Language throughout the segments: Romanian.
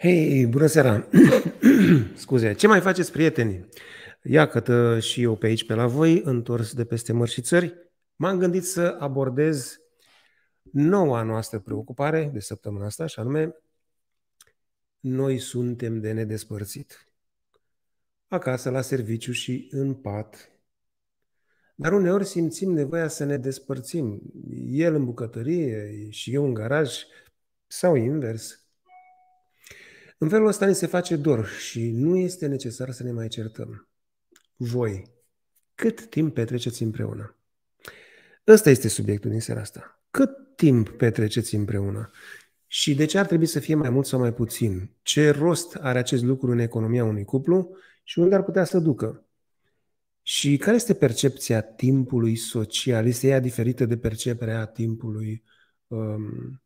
Hei, bună seara! Scuze, ce mai faceți, prieteni? că și eu pe aici, pe la voi, întors de peste mări și țări. M-am gândit să abordez noua noastră preocupare de săptămâna asta, și anume, noi suntem de nedespărțit. Acasă, la serviciu și în pat. Dar uneori simțim nevoia să ne despărțim. El în bucătărie și eu în garaj, sau invers – în felul ăsta ne se face dor și nu este necesar să ne mai certăm. Voi, cât timp petreceți împreună? Ăsta este subiectul din seara asta. Cât timp petreceți împreună? Și de ce ar trebui să fie mai mult sau mai puțin? Ce rost are acest lucru în economia unui cuplu și unde ar putea să ducă? Și care este percepția timpului social? Este ea diferită de perceperea timpului um,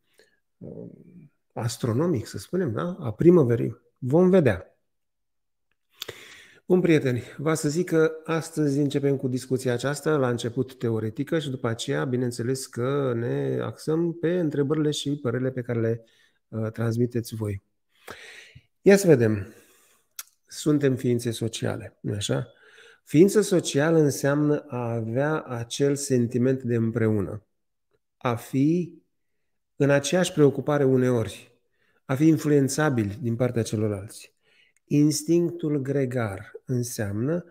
um, astronomic, să spunem, da? a primăverii. Vom vedea. Bun, prieteni, vă să zic că astăzi începem cu discuția aceasta, la început teoretică și după aceea, bineînțeles că ne axăm pe întrebările și părerile pe care le uh, transmiteți voi. Ia să vedem. Suntem ființe sociale, nu așa? Ființă socială înseamnă a avea acel sentiment de împreună, a fi în aceeași preocupare uneori, a fi influențabili din partea celorlalți. Instinctul gregar înseamnă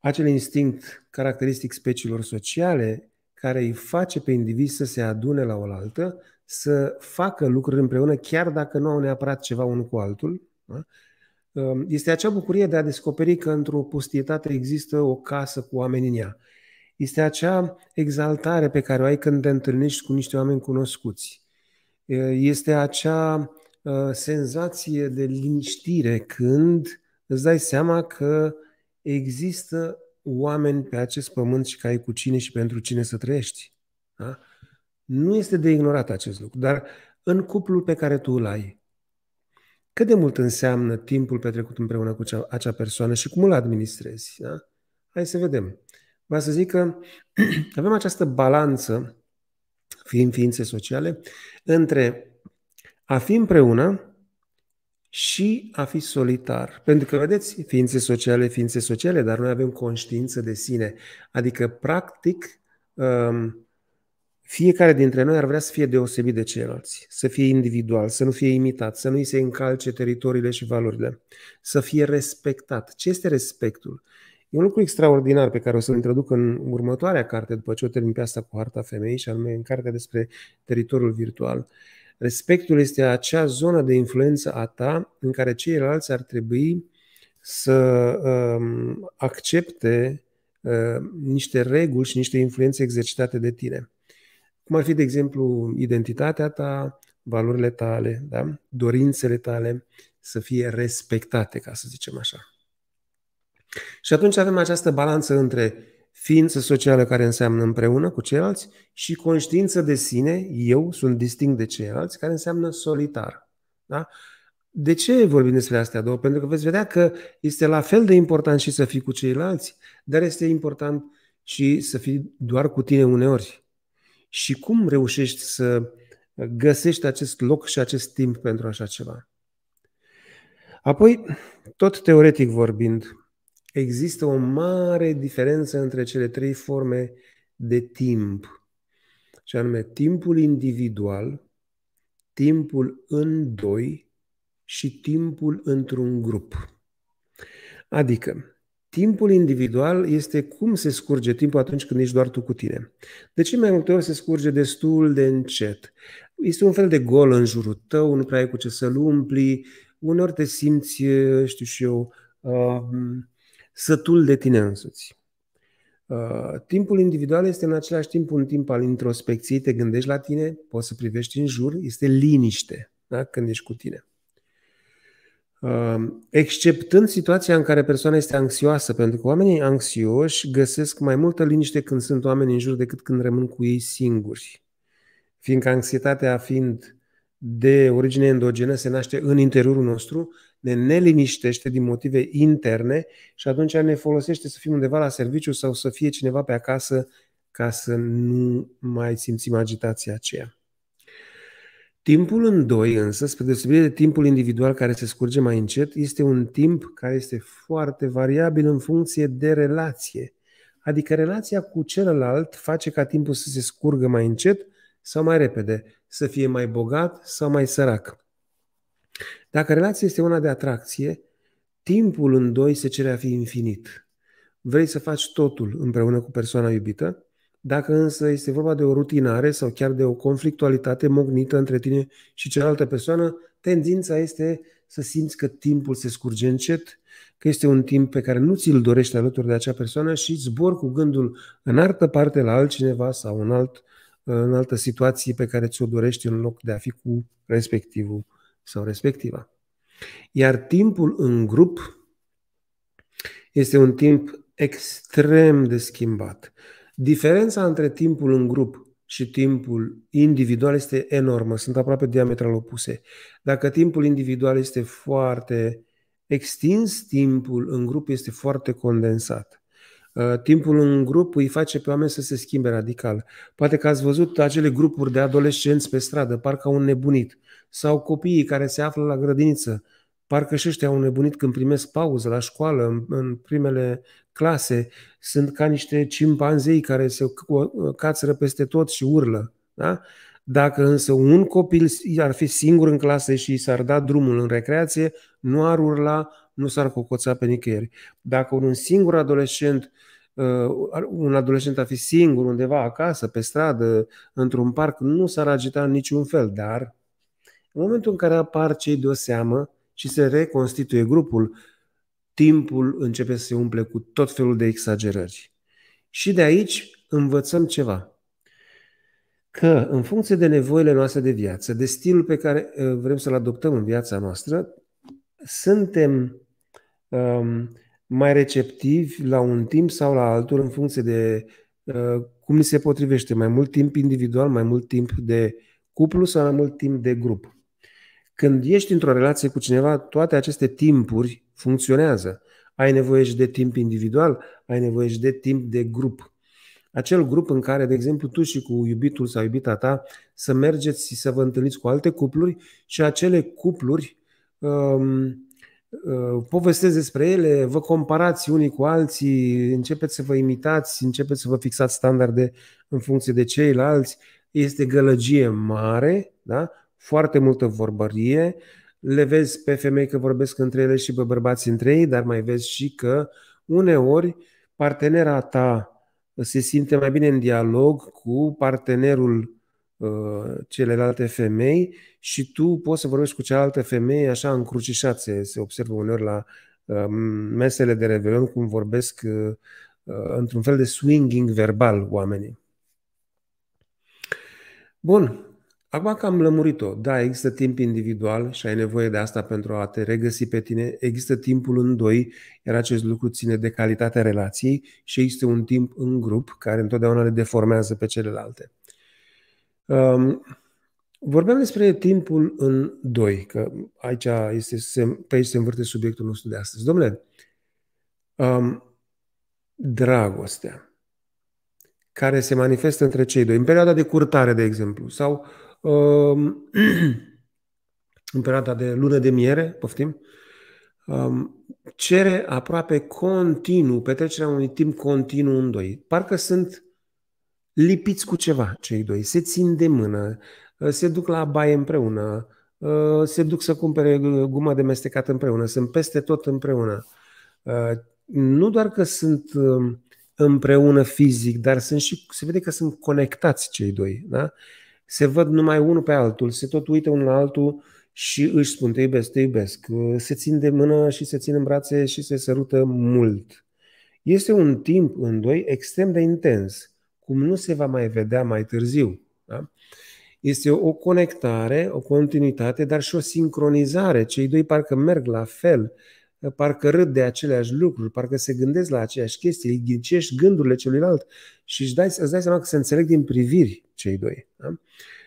acel instinct caracteristic speciilor sociale care îi face pe indivizi să se adune la oaltă, să facă lucruri împreună, chiar dacă nu au neapărat ceva unul cu altul. Da? Este acea bucurie de a descoperi că într-o pustietate există o casă cu oameni în ea este acea exaltare pe care o ai când te întâlnești cu niște oameni cunoscuți. Este acea ă, senzație de liniștire când îți dai seama că există oameni pe acest pământ și că ai cu cine și pentru cine să trăiești. Da? Nu este de ignorat acest lucru, dar în cuplul pe care tu îl ai, cât de mult înseamnă timpul petrecut împreună cu acea persoană și cum îl administrezi? Da? Hai să vedem. Vreau să zic că avem această balanță, fiind ființe sociale, între a fi împreună și a fi solitar. Pentru că, vedeți, ființe sociale, ființe sociale, dar noi avem conștiință de sine. Adică, practic, um, fiecare dintre noi ar vrea să fie deosebit de ceilalți, să fie individual, să nu fie imitat, să nu îi se încalce teritoriile și valorile, să fie respectat. Ce este respectul? E un lucru extraordinar pe care o să-l introduc în următoarea carte, după ce o termin pe asta cu Harta Femeii, și anume în cartea despre teritoriul virtual. Respectul este acea zonă de influență a ta în care ceilalți ar trebui să um, accepte uh, niște reguli și niște influențe exercitate de tine. Cum ar fi, de exemplu, identitatea ta, valorile tale, da? dorințele tale să fie respectate, ca să zicem așa. Și atunci avem această balanță între ființă socială care înseamnă împreună cu ceilalți și conștiință de sine, eu sunt distinct de ceilalți, care înseamnă solitar. Da? De ce vorbim despre astea două? Pentru că veți vedea că este la fel de important și să fii cu ceilalți, dar este important și să fii doar cu tine uneori. Și cum reușești să găsești acest loc și acest timp pentru așa ceva? Apoi, tot teoretic vorbind, există o mare diferență între cele trei forme de timp, și anume timpul individual, timpul în doi și timpul într-un grup. Adică, timpul individual este cum se scurge timpul atunci când ești doar tu cu tine. De ce mai multe ori se scurge destul de încet? Este un fel de gol în jurul tău, nu prea ai cu ce să-l umpli, uneori te simți, știu și eu, uh, sătul de tine însuți. Uh, timpul individual este în același timp un timp al introspecției, te gândești la tine, poți să privești în jur, este liniște da? când ești cu tine. Uh, exceptând situația în care persoana este anxioasă, pentru că oamenii anxioși găsesc mai multă liniște când sunt oameni în jur decât când rămân cu ei singuri. Fiindcă anxietatea fiind de origine endogenă se naște în interiorul nostru, ne neliniștește din motive interne și atunci ne folosește să fim undeva la serviciu sau să fie cineva pe acasă ca să nu mai simțim agitația aceea. Timpul în doi însă, spre deosebire de timpul individual care se scurge mai încet, este un timp care este foarte variabil în funcție de relație. Adică relația cu celălalt face ca timpul să se scurgă mai încet sau mai repede, să fie mai bogat sau mai sărac. Dacă relația este una de atracție, timpul în doi se cere a fi infinit. Vrei să faci totul împreună cu persoana iubită? Dacă însă este vorba de o rutinare sau chiar de o conflictualitate mognită între tine și cealaltă persoană, tendința este să simți că timpul se scurge încet, că este un timp pe care nu ți-l dorești alături de acea persoană și zbor cu gândul în altă parte la altcineva sau în, alt, în altă situație pe care ți-o dorești în loc de a fi cu respectivul sau respectiva. Iar timpul în grup este un timp extrem de schimbat. Diferența între timpul în grup și timpul individual este enormă, sunt aproape diametral opuse. Dacă timpul individual este foarte extins, timpul în grup este foarte condensat. Uh, timpul în grup îi face pe oameni să se schimbe radical. Poate că ați văzut acele grupuri de adolescenți pe stradă, parcă au nebunit sau copiii care se află la grădiniță. Parcă și ăștia au nebunit când primesc pauză la școală, în, în primele clase. Sunt ca niște cimpanzei care se cațără peste tot și urlă. Da? Dacă însă un copil ar fi singur în clasă și s-ar da drumul în recreație, nu ar urla, nu s-ar cocoța pe nicăieri. Dacă un singur adolescent uh, un adolescent a fi singur undeva acasă, pe stradă, într-un parc, nu s-ar agita în niciun fel, dar în momentul în care apar cei de o seamă și se reconstituie grupul, timpul începe să se umple cu tot felul de exagerări. Și de aici învățăm ceva. Că în funcție de nevoile noastre de viață, de stilul pe care uh, vrem să-l adoptăm în viața noastră, suntem um, mai receptivi la un timp sau la altul în funcție de uh, cum ni se potrivește. Mai mult timp individual, mai mult timp de cuplu sau mai mult timp de grup. Când ești într-o relație cu cineva, toate aceste timpuri funcționează. Ai nevoie și de timp individual, ai nevoie și de timp de grup. Acel grup în care, de exemplu, tu și cu iubitul sau iubita ta să mergeți și să vă întâlniți cu alte cupluri și acele cupluri um, uh, povestesc despre ele, vă comparați unii cu alții, începeți să vă imitați, începeți să vă fixați standarde în funcție de ceilalți, este gălăgie mare, da? foarte multă vorbărie, le vezi pe femei că vorbesc între ele și pe bărbați între ei, dar mai vezi și că uneori partenera ta se simte mai bine în dialog cu partenerul uh, celelalte femei și tu poți să vorbești cu cealaltă femeie așa încrucișat. Se, se observă uneori la uh, mesele de revelion cum vorbesc uh, uh, într-un fel de swinging verbal oamenii. Bun, Acum că am lămurit-o, da, există timp individual și ai nevoie de asta pentru a te regăsi pe tine, există timpul în doi, iar acest lucru ține de calitatea relației și există un timp în grup care întotdeauna le deformează pe celelalte. Um, vorbeam despre timpul în doi, că aici este, pe aici se învârte subiectul nostru de astăzi. Domnule, um, dragostea care se manifestă între cei doi, în perioada de curtare, de exemplu, sau Um, în perioada de lună de miere, poftim, um, cere aproape continuu, petrecerea unui timp continuu în doi. Parcă sunt lipiți cu ceva cei doi, se țin de mână, uh, se duc la baie împreună, uh, se duc să cumpere uh, guma de mestecat împreună, sunt peste tot împreună. Nu doar că sunt um, împreună fizic, dar sunt și, se vede că sunt conectați cei doi. Da? se văd numai unul pe altul, se tot uită unul la altul și își spun te iubesc, te iubesc. Se țin de mână și se țin în brațe și se sărută mult. Este un timp în doi extrem de intens, cum nu se va mai vedea mai târziu. Da? Este o conectare, o continuitate, dar și o sincronizare. Cei doi parcă merg la fel parcă râd de aceleași lucruri, parcă se gândesc la aceeași chestie, îi ghicești gândurile celuilalt și îți dai, îți dai seama că se înțeleg din priviri cei doi. Da?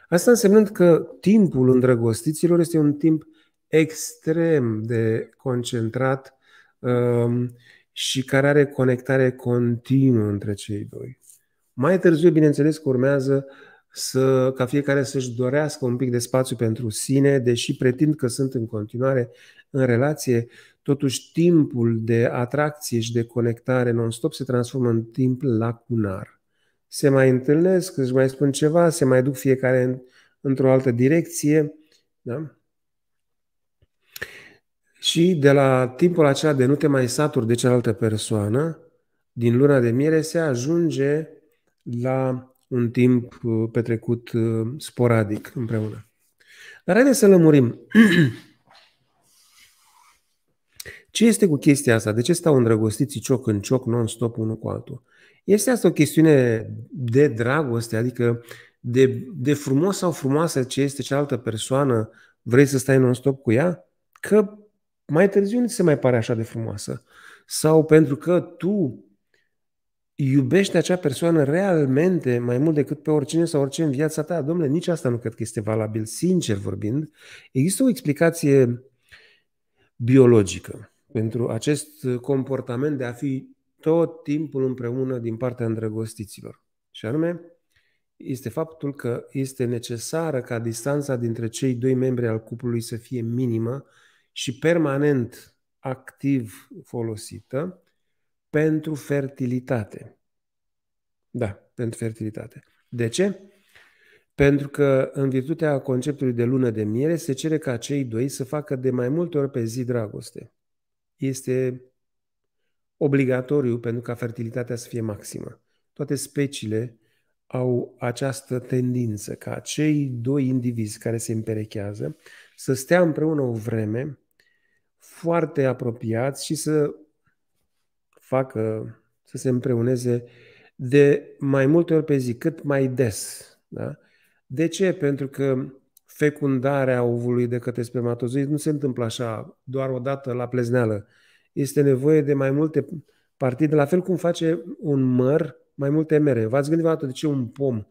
Asta însemnând că timpul îndrăgostiților este un timp extrem de concentrat um, și care are conectare continuă între cei doi. Mai târziu, bineînțeles că urmează să, ca fiecare să-și dorească un pic de spațiu pentru sine, deși pretind că sunt în continuare în relație, Totuși, timpul de atracție și de conectare non-stop se transformă în timp lacunar. Se mai întâlnesc, își mai spun ceva, se mai duc fiecare într-o altă direcție. Da? Și de la timpul acela de nu te mai saturi de cealaltă persoană, din luna de miere se ajunge la un timp uh, petrecut uh, sporadic împreună. Dar haideți să lămurim Ce este cu chestia asta? De ce stau îndrăgostiți cioc în cioc non-stop unul cu altul? Este asta o chestiune de dragoste, adică de, de frumos sau frumoasă ce este cealaltă persoană, vrei să stai non-stop cu ea? Că mai târziu nu se mai pare așa de frumoasă. Sau pentru că tu iubești acea persoană realmente mai mult decât pe oricine sau orice în viața ta. Domnule, nici asta nu cred că este valabil, sincer vorbind. Există o explicație biologică pentru acest uh, comportament de a fi tot timpul împreună din partea îndrăgostiților. Și anume, este faptul că este necesară ca distanța dintre cei doi membri al cuplului să fie minimă și permanent activ folosită pentru fertilitate. Da, pentru fertilitate. De ce? Pentru că în virtutea conceptului de lună de miere se cere ca cei doi să facă de mai multe ori pe zi dragoste este obligatoriu pentru ca fertilitatea să fie maximă. Toate speciile au această tendință ca cei doi indivizi care se împerechează să stea împreună o vreme foarte apropiați și să facă, să se împreuneze de mai multe ori pe zi, cât mai des. Da? De ce? Pentru că fecundarea ovului de către spermatozoid nu se întâmplă așa doar o dată la plezneală. Este nevoie de mai multe partide, la fel cum face un măr mai multe mere. V-ați gândit vreodată de ce un pom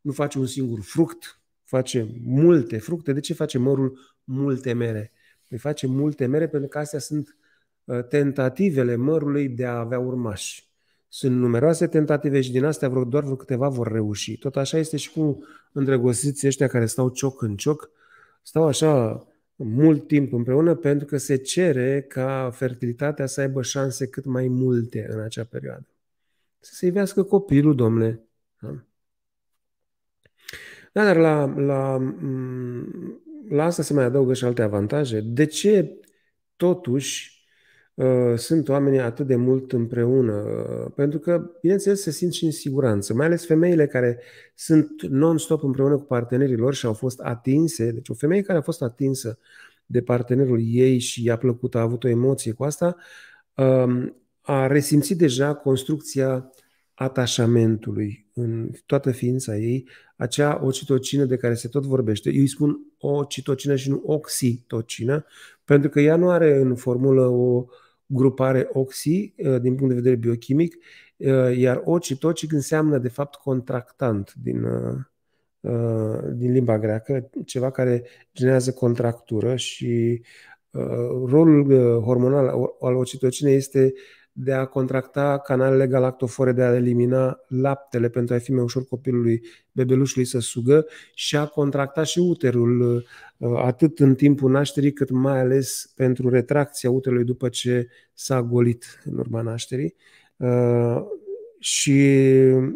nu face un singur fruct? Face multe fructe. De ce face mărul multe mere? Păi face multe mere pentru că astea sunt uh, tentativele mărului de a avea urmași. Sunt numeroase tentative și din astea vreo, doar vreo câteva vor reuși. Tot așa este și cu îndrăgostiții ăștia care stau cioc în cioc, stau așa mult timp împreună pentru că se cere ca fertilitatea să aibă șanse cât mai multe în acea perioadă. Să se ivească copilul, domnule. Da? Da, dar la, la, mm, la asta se mai adaugă și alte avantaje. De ce totuși Ă, sunt oamenii atât de mult împreună, pentru că, bineînțeles, se simt și în siguranță, mai ales femeile care sunt non-stop împreună cu partenerii lor și au fost atinse, deci o femeie care a fost atinsă de partenerul ei și i-a plăcut, a avut o emoție cu asta, a resimțit deja construcția atașamentului în toată ființa ei, acea ocitocină de care se tot vorbește. Eu îi spun ocitocină și nu oxitocină, pentru că ea nu are în formulă o uh, grupare oxi uh, din punct de vedere biochimic, uh, iar ocitocic înseamnă de fapt contractant din, uh, din limba greacă, ceva care generează contractură și rolul hormonal al ocitocinei este de a contracta canalele galactofore, de a elimina laptele pentru a fi mai ușor copilului, bebelușului să sugă și a contracta și uterul uh, atât în timpul nașterii cât mai ales pentru retracția uterului după ce s-a golit în urma nașterii. Uh, și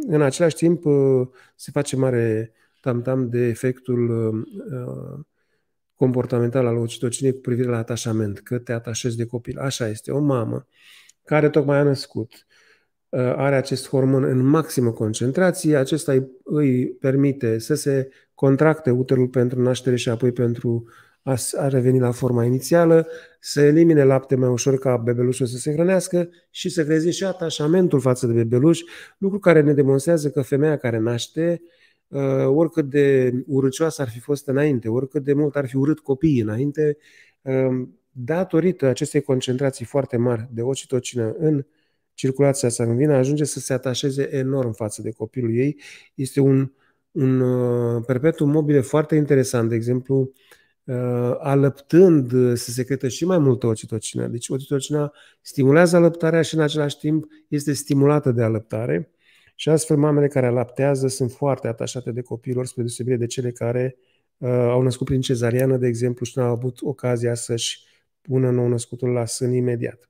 în același timp uh, se face mare tamtam de efectul comportamental al ocitocinei cu privire la atașament, că te atașezi de copil. Așa este, o mamă care tocmai a născut uh, are acest hormon în maximă concentrație, acesta îi permite să se contracte uterul pentru naștere și apoi pentru a, reveni la forma inițială, să elimine lapte mai ușor ca bebelușul să se hrănească și să creeze și atașamentul față de bebeluș, lucru care ne demonstrează că femeia care naște, uh, oricât de urâcioasă ar fi fost înainte, oricât de mult ar fi urât copiii înainte, uh, datorită acestei concentrații foarte mari de ocitocină în circulația sanguină, ajunge să se atașeze enorm față de copilul ei. Este un, un uh, perpetuum mobile foarte interesant, de exemplu, uh, alăptând se secretă și mai multă ocitocină. Deci ocitocina stimulează alăptarea și în același timp este stimulată de alăptare și astfel mamele care alaptează sunt foarte atașate de copilor spre deosebire de cele care uh, au născut prin cezariană, de exemplu, și nu au avut ocazia să-și pună nou-născutul la sân imediat.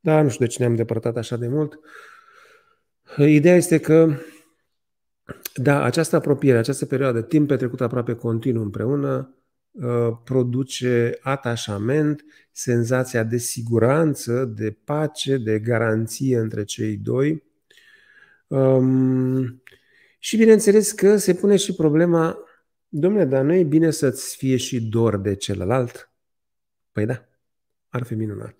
Dar nu știu de ce ne-am depărtat așa de mult. Ideea este că, da, această apropiere, această perioadă, timp petrecut aproape continuu împreună, ă, produce atașament, senzația de siguranță, de pace, de garanție între cei doi. Um, și bineînțeles că se pune și problema, domnule, dar nu e bine să-ți fie și dor de celălalt? Păi da ar fi minunat.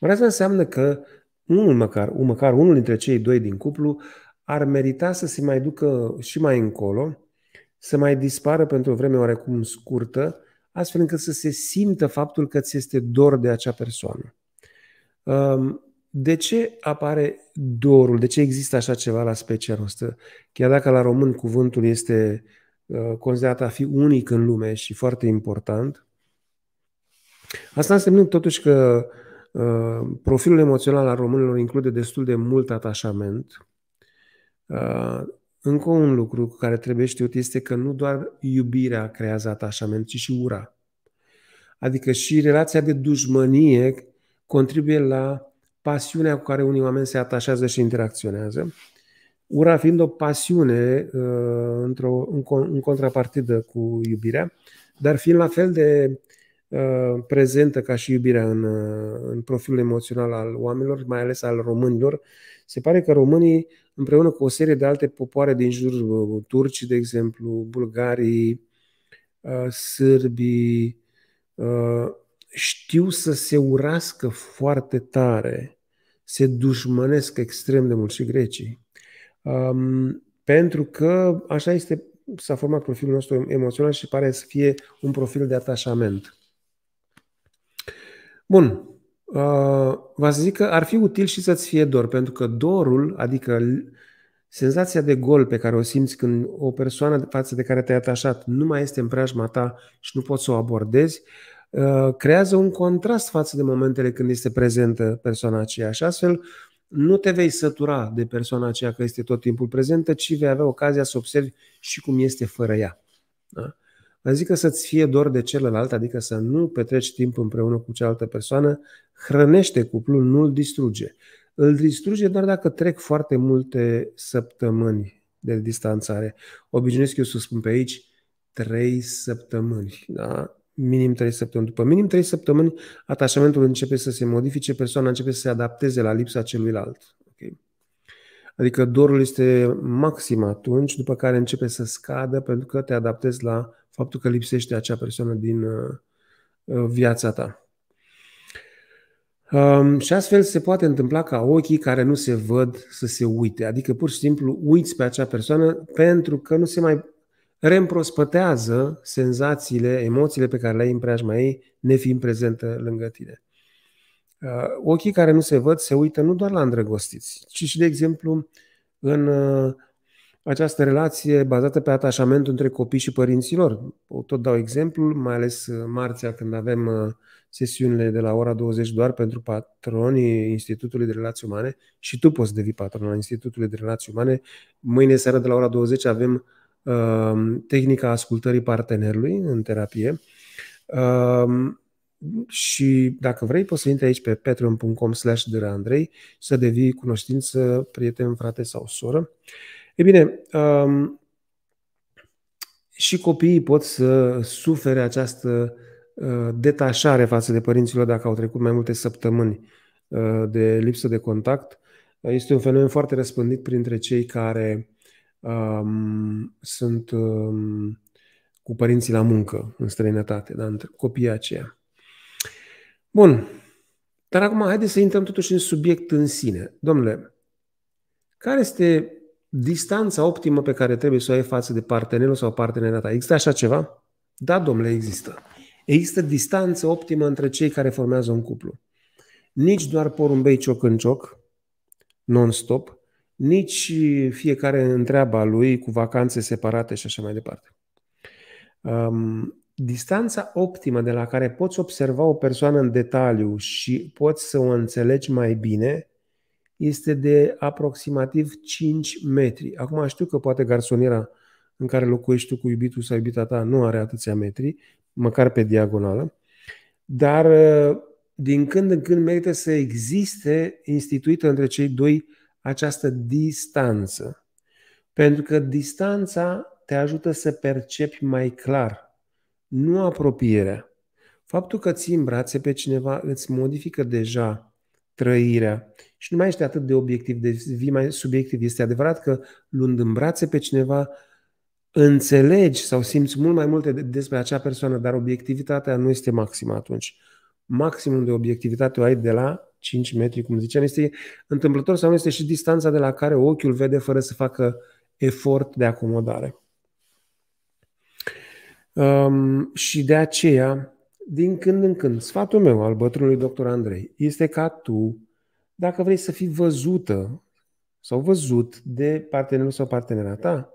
asta înseamnă că unul măcar, un măcar unul dintre cei doi din cuplu ar merita să se mai ducă și mai încolo, să mai dispară pentru o vreme oarecum scurtă, astfel încât să se simtă faptul că ți este dor de acea persoană. Um, de ce apare dorul? De ce există așa ceva la specia noastră? Chiar dacă la român cuvântul este uh, considerat a fi unic în lume și foarte important, Asta însemnând totuși că uh, profilul emoțional al românilor include destul de mult atașament. Uh, încă un lucru care trebuie știut este că nu doar iubirea creează atașament, ci și ura. Adică și relația de dușmănie contribuie la pasiunea cu care unii oameni se atașează și interacționează. Ura fiind o pasiune uh, într-o, în, în contrapartidă cu iubirea, dar fiind la fel de Uh, prezentă ca și iubirea în, uh, în profilul emoțional al oamenilor, mai ales al românilor. Se pare că românii, împreună cu o serie de alte popoare din jurul uh, turcii, de exemplu, bulgarii, sârbii, știu să se urască foarte tare, se dușmănesc extrem de mult și grecii. Um, pentru că așa este, s-a format profilul nostru emoțional și pare să fie un profil de atașament. Bun. Uh, v să zic că ar fi util și să-ți fie dor, pentru că dorul, adică senzația de gol pe care o simți când o persoană față de care te-ai atașat nu mai este în preajma ta și nu poți să o abordezi, uh, creează un contrast față de momentele când este prezentă persoana aceea și astfel nu te vei sătura de persoana aceea că este tot timpul prezentă, ci vei avea ocazia să observi și cum este fără ea. Da? Am zis că să-ți fie dor de celălalt, adică să nu petreci timp împreună cu cealaltă persoană, hrănește cuplul, nu îl distruge. Îl distruge doar dacă trec foarte multe săptămâni de distanțare. Obișnuiesc eu să spun pe aici trei săptămâni. Da? minim trei săptămâni. După minim trei săptămâni, atașamentul începe să se modifice, persoana începe să se adapteze la lipsa celuilalt. Okay? Adică dorul este maxim atunci, după care începe să scadă pentru că te adaptezi la faptul că lipsește acea persoană din uh, uh, viața ta. Um, și astfel se poate întâmpla ca ochii care nu se văd să se uite, adică pur și simplu uiți pe acea persoană pentru că nu se mai reîmprospătează senzațiile, emoțiile pe care le ai în preajma ei, nefiind prezentă lângă tine. Uh, ochii care nu se văd se uită nu doar la îndrăgostiți, ci și, de exemplu, în uh, această relație bazată pe atașament între copii și părinților. Tot dau exemplul, mai ales uh, marțea când avem uh, sesiunile de la ora 20 doar pentru patronii Institutului de Relații Umane și tu poți devii patron al Institutului de Relații Umane. Mâine seara de la ora 20 avem uh, tehnica ascultării partenerului în terapie. Uh, și dacă vrei, poți să intri aici pe patreon.com slash Andrei să devii cunoștință, prieten, frate sau soră. Uh, E bine, um, și copiii pot să sufere această uh, detașare față de părinților dacă au trecut mai multe săptămâni uh, de lipsă de contact. Uh, este un fenomen foarte răspândit printre cei care um, sunt um, cu părinții la muncă în străinătate, dar între copiii aceia. Bun. Dar acum haideți să intrăm totuși în subiect în sine. Domnule, care este distanța optimă pe care trebuie să o ai față de partenerul sau partenera ta. Există așa ceva? Da, domnule, există. Există distanță optimă între cei care formează un cuplu. Nici doar porumbei cioc în cioc, non-stop, nici fiecare întreaba lui cu vacanțe separate și așa mai departe. Um, distanța optimă de la care poți observa o persoană în detaliu și poți să o înțelegi mai bine este de aproximativ 5 metri. Acum știu că poate garsoniera în care locuiești tu cu iubitul sau iubita ta nu are atâția metri, măcar pe diagonală, dar ă, din când în când merită să existe instituită între cei doi această distanță. Pentru că distanța te ajută să percepi mai clar, nu apropierea. Faptul că ții în brațe pe cineva îți modifică deja trăirea. Și nu mai ești atât de obiectiv, de vii mai subiectiv. Este adevărat că luând în brațe pe cineva, înțelegi sau simți mult mai multe despre acea persoană, dar obiectivitatea nu este maximă atunci. Maximul de obiectivitate o ai de la 5 metri, cum ziceam, este întâmplător sau nu este și distanța de la care ochiul vede fără să facă efort de acomodare. Um, și de aceea, din când în când, sfatul meu al bătrânului doctor Andrei este ca tu, dacă vrei să fii văzută sau văzut de partenerul sau partenera ta,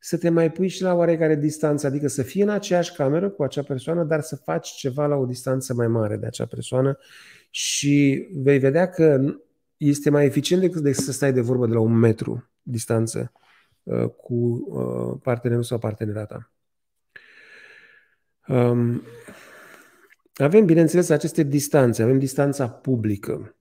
să te mai pui și la oarecare distanță, adică să fii în aceeași cameră cu acea persoană, dar să faci ceva la o distanță mai mare de acea persoană și vei vedea că este mai eficient decât, să stai de vorbă de la un metru distanță uh, cu uh, partenerul sau partenera ta. Um, avem, bineînțeles, aceste distanțe. Avem distanța publică,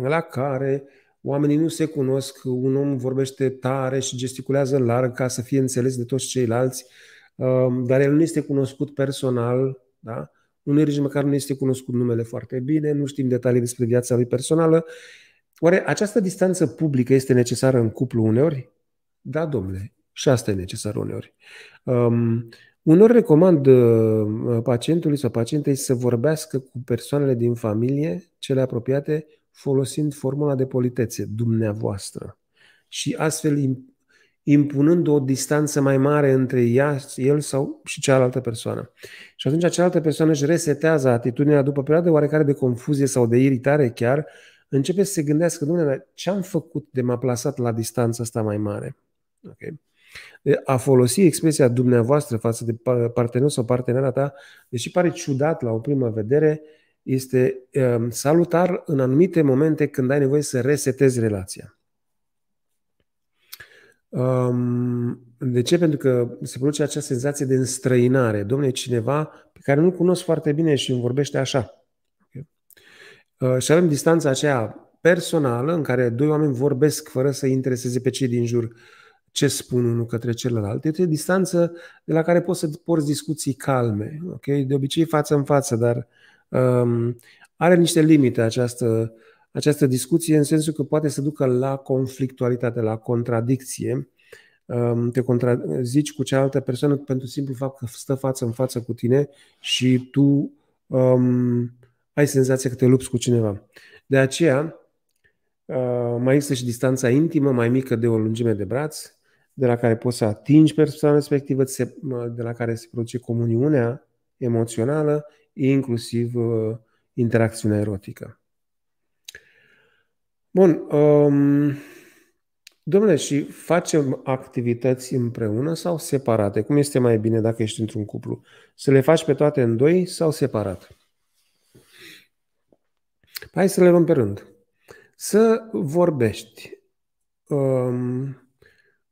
la care oamenii nu se cunosc, un om vorbește tare și gesticulează larg ca să fie înțeles de toți ceilalți, um, dar el nu este cunoscut personal, da? Unui nici măcar nu este cunoscut numele foarte bine, nu știm detalii despre viața lui personală. Oare această distanță publică este necesară în cuplu uneori? Da, domnule, și asta e necesar uneori. Um, unor recomand uh, uh, pacientului sau pacientei să vorbească cu persoanele din familie, cele apropiate, folosind formula de politețe, dumneavoastră. Și astfel impunând o distanță mai mare între ea, el sau și cealaltă persoană. Și atunci cealaltă persoană își resetează atitudinea după perioadă oarecare de confuzie sau de iritare chiar, începe să se gândească, dumneavoastră, ce am făcut de m-a plasat la distanța asta mai mare? Okay. A folosi expresia dumneavoastră față de partener sau partenera ta, deși pare ciudat la o primă vedere, este ehm, salutar în anumite momente când ai nevoie să resetezi relația. Ehm, de ce? Pentru că se produce acea senzație de înstrăinare. Domne, cineva pe care nu-l cunosc foarte bine și îmi vorbește așa. Ehm, și avem distanța aceea personală în care doi oameni vorbesc fără să intereseze pe cei din jur ce spun unul către celălalt. Este o distanță de la care poți să porți discuții calme, okay? de obicei față în față, dar um, are niște limite această, această discuție în sensul că poate să ducă la conflictualitate, la contradicție. Um, te contrazici cu cealaltă persoană pentru simplu fapt că stă față în față cu tine și tu um, ai senzația că te lupți cu cineva. De aceea, uh, mai există și distanța intimă, mai mică de o lungime de braț, de la care poți să atingi persoana respectivă, de la care se produce comuniunea emoțională, inclusiv uh, interacțiunea erotică. Bun. Um, domnule, și facem activități împreună sau separate? Cum este mai bine dacă ești într-un cuplu? Să le faci pe toate în doi sau separat? Hai să le luăm pe rând. Să vorbești. Um,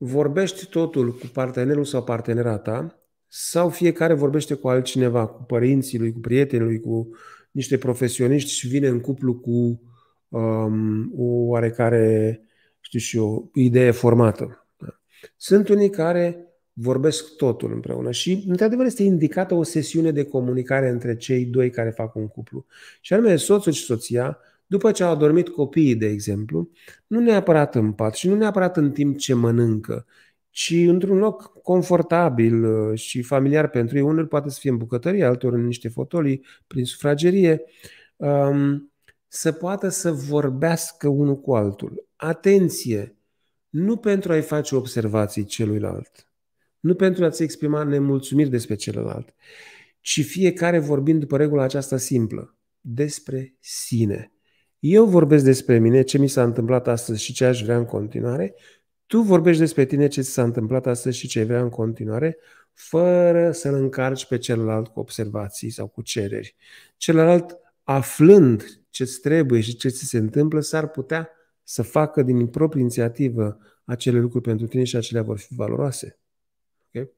vorbești totul cu partenerul sau partenera ta sau fiecare vorbește cu altcineva, cu părinții lui, cu prietenii lui, cu niște profesioniști și vine în cuplu cu um, o oarecare, știu și eu, idee formată. Da. Sunt unii care vorbesc totul împreună și, într-adevăr, este indicată o sesiune de comunicare între cei doi care fac un cuplu. Și anume, soțul și soția după ce au adormit copiii, de exemplu, nu neapărat în pat și nu neapărat în timp ce mănâncă, ci într-un loc confortabil uh, și familiar pentru ei. Unul poate să fie în bucătărie, altor în niște fotolii, prin sufragerie, um, să poată să vorbească unul cu altul. Atenție! Nu pentru a-i face observații celuilalt, nu pentru a-ți exprima nemulțumiri despre celălalt, ci fiecare vorbind după regula aceasta simplă, despre sine eu vorbesc despre mine, ce mi s-a întâmplat astăzi și ce aș vrea în continuare. Tu vorbești despre tine, ce ți s-a întâmplat astăzi și ce vrea în continuare, fără să-l încarci pe celălalt cu observații sau cu cereri. Celălalt, aflând ce-ți trebuie și ce ți se întâmplă, s-ar putea să facă din proprie inițiativă acele lucruri pentru tine și acelea vor fi valoroase. Okay?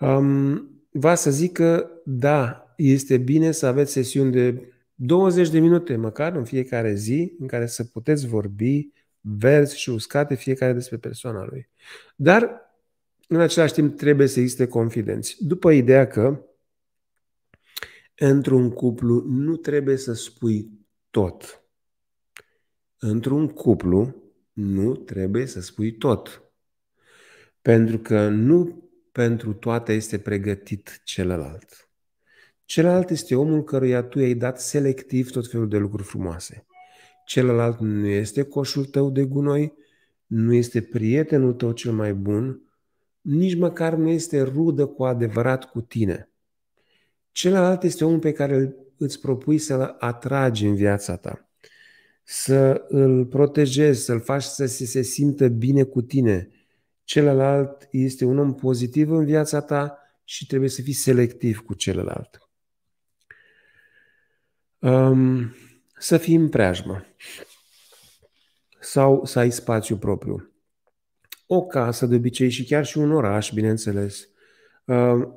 Um, Vă să zic că da, este bine să aveți sesiuni de 20 de minute măcar în fiecare zi în care să puteți vorbi verzi și uscate fiecare despre persoana lui. Dar în același timp trebuie să existe confidenți. După ideea că într-un cuplu nu trebuie să spui tot. Într-un cuplu nu trebuie să spui tot. Pentru că nu pentru toate este pregătit celălalt. Celălalt este omul căruia tu i-ai dat selectiv tot felul de lucruri frumoase. Celălalt nu este coșul tău de gunoi, nu este prietenul tău cel mai bun, nici măcar nu este rudă cu adevărat cu tine. Celălalt este omul pe care îți propui să-l atragi în viața ta, să îl protejezi, să-l faci să se, se simtă bine cu tine. Celălalt este un om pozitiv în viața ta și trebuie să fii selectiv cu celălalt um, să fii în preajmă sau să ai spațiu propriu. O casă, de obicei, și chiar și un oraș, bineînțeles,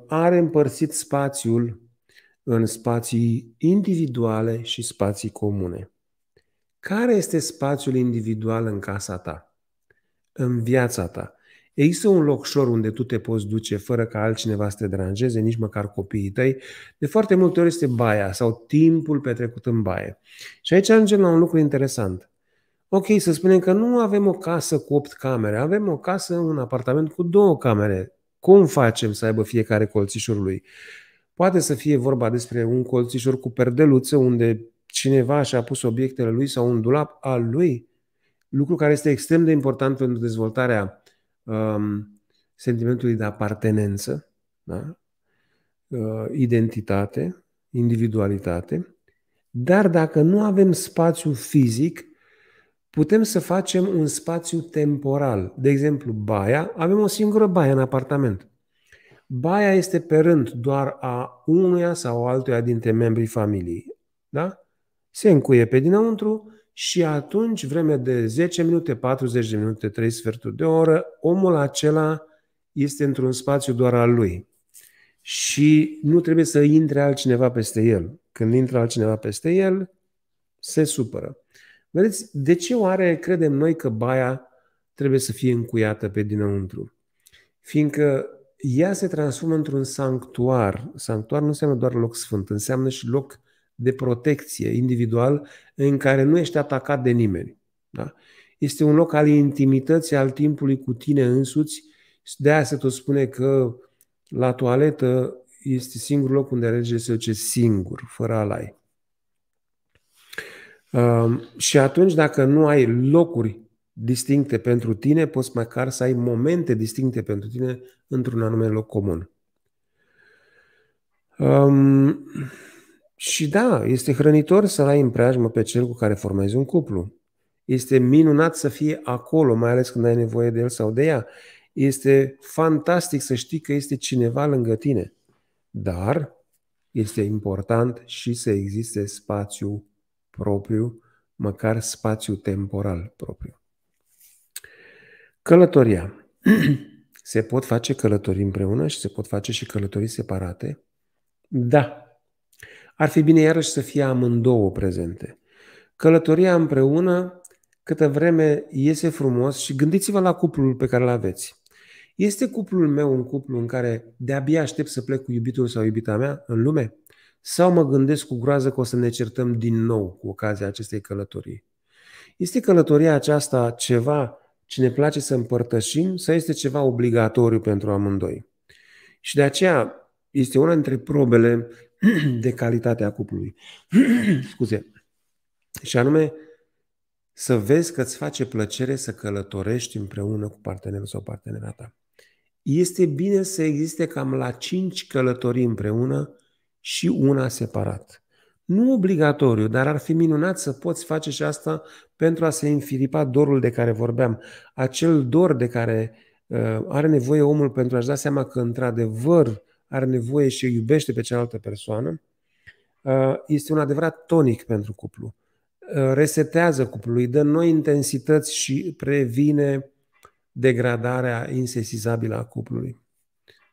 are împărțit spațiul în spații individuale și spații comune. Care este spațiul individual în casa ta? În viața ta? Există un loc șor unde tu te poți duce fără ca altcineva să te deranjeze, nici măcar copiii tăi. De foarte multe ori este baia sau timpul petrecut în baie. Și aici ajungem la un lucru interesant. Ok, să spunem că nu avem o casă cu opt camere, avem o casă, un apartament cu două camere. Cum facem să aibă fiecare colțișorul lui? Poate să fie vorba despre un colțișor cu perdeluță unde cineva și-a pus obiectele lui sau un dulap al lui, lucru care este extrem de important pentru dezvoltarea um, sentimentului de apartenență, da? uh, identitate, individualitate, dar dacă nu avem spațiu fizic, putem să facem un spațiu temporal. De exemplu, baia, avem o singură baie în apartament. Baia este pe rând doar a unuia sau altuia dintre membrii familiei. Da? Se încuie pe dinăuntru, și atunci, vreme de 10 minute, 40 de minute, 3 sferturi de oră, omul acela este într-un spațiu doar al lui. Și nu trebuie să intre altcineva peste el. Când intră altcineva peste el, se supără. Vedeți, de ce oare credem noi că baia trebuie să fie încuiată pe dinăuntru? Fiindcă ea se transformă într-un sanctuar. Sanctuar nu înseamnă doar loc sfânt, înseamnă și loc uh, de protecție individual în care nu ești atacat de nimeni. Da? Este un loc al intimității, al timpului cu tine însuți. De aia se tot spune că la toaletă este singurul loc unde alege să ce singur, fără alai. Um, și atunci, dacă nu ai locuri distincte pentru tine, poți măcar să ai momente distincte pentru tine într-un anume loc comun. Um, și da, este hrănitor să-l ai în preajmă pe cel cu care formezi un cuplu. Este minunat să fie acolo, mai ales când ai nevoie de el sau de ea. Este fantastic să știi că este cineva lângă tine. Dar este important și să existe spațiu propriu, măcar spațiu temporal propriu. Călătoria. se pot face călătorii împreună și se pot face și călătorii separate? Da, ar fi bine iarăși să fie amândouă prezente. Călătoria împreună, câtă vreme iese frumos și gândiți-vă la cuplul pe care îl aveți. Este cuplul meu un cuplu în care de-abia aștept să plec cu iubitul sau iubita mea în lume? Sau mă gândesc cu groază că o să ne certăm din nou cu ocazia acestei călătorii? Este călătoria aceasta ceva ce ne place să împărtășim sau este ceva obligatoriu pentru amândoi? Și de aceea este una dintre probele de calitatea cuplului. Scuze. Și anume, să vezi că îți face plăcere să călătorești împreună cu partenerul sau partenera ta. Este bine să existe cam la 5 călătorii împreună și una separat. Nu obligatoriu, dar ar fi minunat să poți face și asta pentru a se înfiripa dorul de care vorbeam. Acel dor de care uh, are nevoie omul pentru a-și da seama că, într-adevăr, are nevoie și iubește pe cealaltă persoană, uh, este un adevărat tonic pentru cuplu. Uh, resetează cuplul, îi dă noi intensități și previne degradarea insesizabilă a cuplului.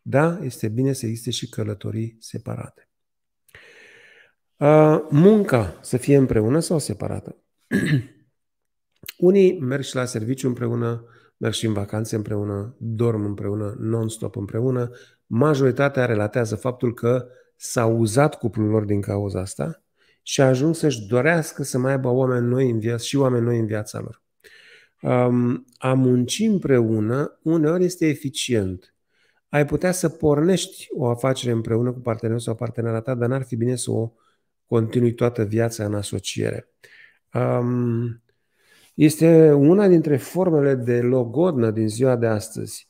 Da, este bine să existe și călătorii separate. Uh, munca să fie împreună sau separată? Unii merg și la serviciu împreună, merg și în vacanțe împreună, dorm împreună, non-stop împreună, majoritatea relatează faptul că s-a uzat cuplul lor din cauza asta și a ajuns să-și dorească să mai aibă oameni noi în viață și oameni noi în viața lor. Um, a munci împreună uneori este eficient. Ai putea să pornești o afacere împreună cu partenerul sau partenera ta, dar n-ar fi bine să o continui toată viața în asociere. Um, este una dintre formele de logodnă din ziua de astăzi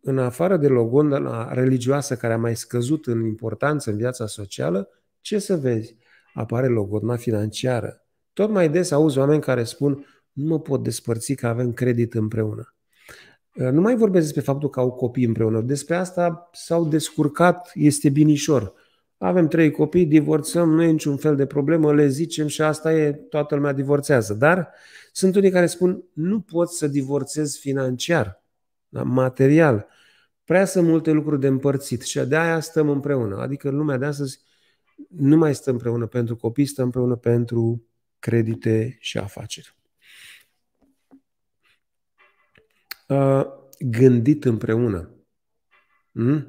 în afară de logodna religioasă care a mai scăzut în importanță în viața socială, ce să vezi? Apare logodna financiară. Tot mai des auzi oameni care spun nu mă pot despărți că avem credit împreună. Ă, nu mai vorbesc despre faptul că au copii împreună. Despre asta s-au descurcat, este binișor. Avem trei copii, divorțăm, nu e niciun fel de problemă, le zicem și asta e, toată lumea divorțează. Dar sunt unii care spun, nu pot să divorțez financiar da? material. Prea sunt multe lucruri de împărțit și de aia stăm împreună. Adică lumea de astăzi nu mai stă împreună pentru copii, stă împreună pentru credite și afaceri. Gândit împreună. Hm?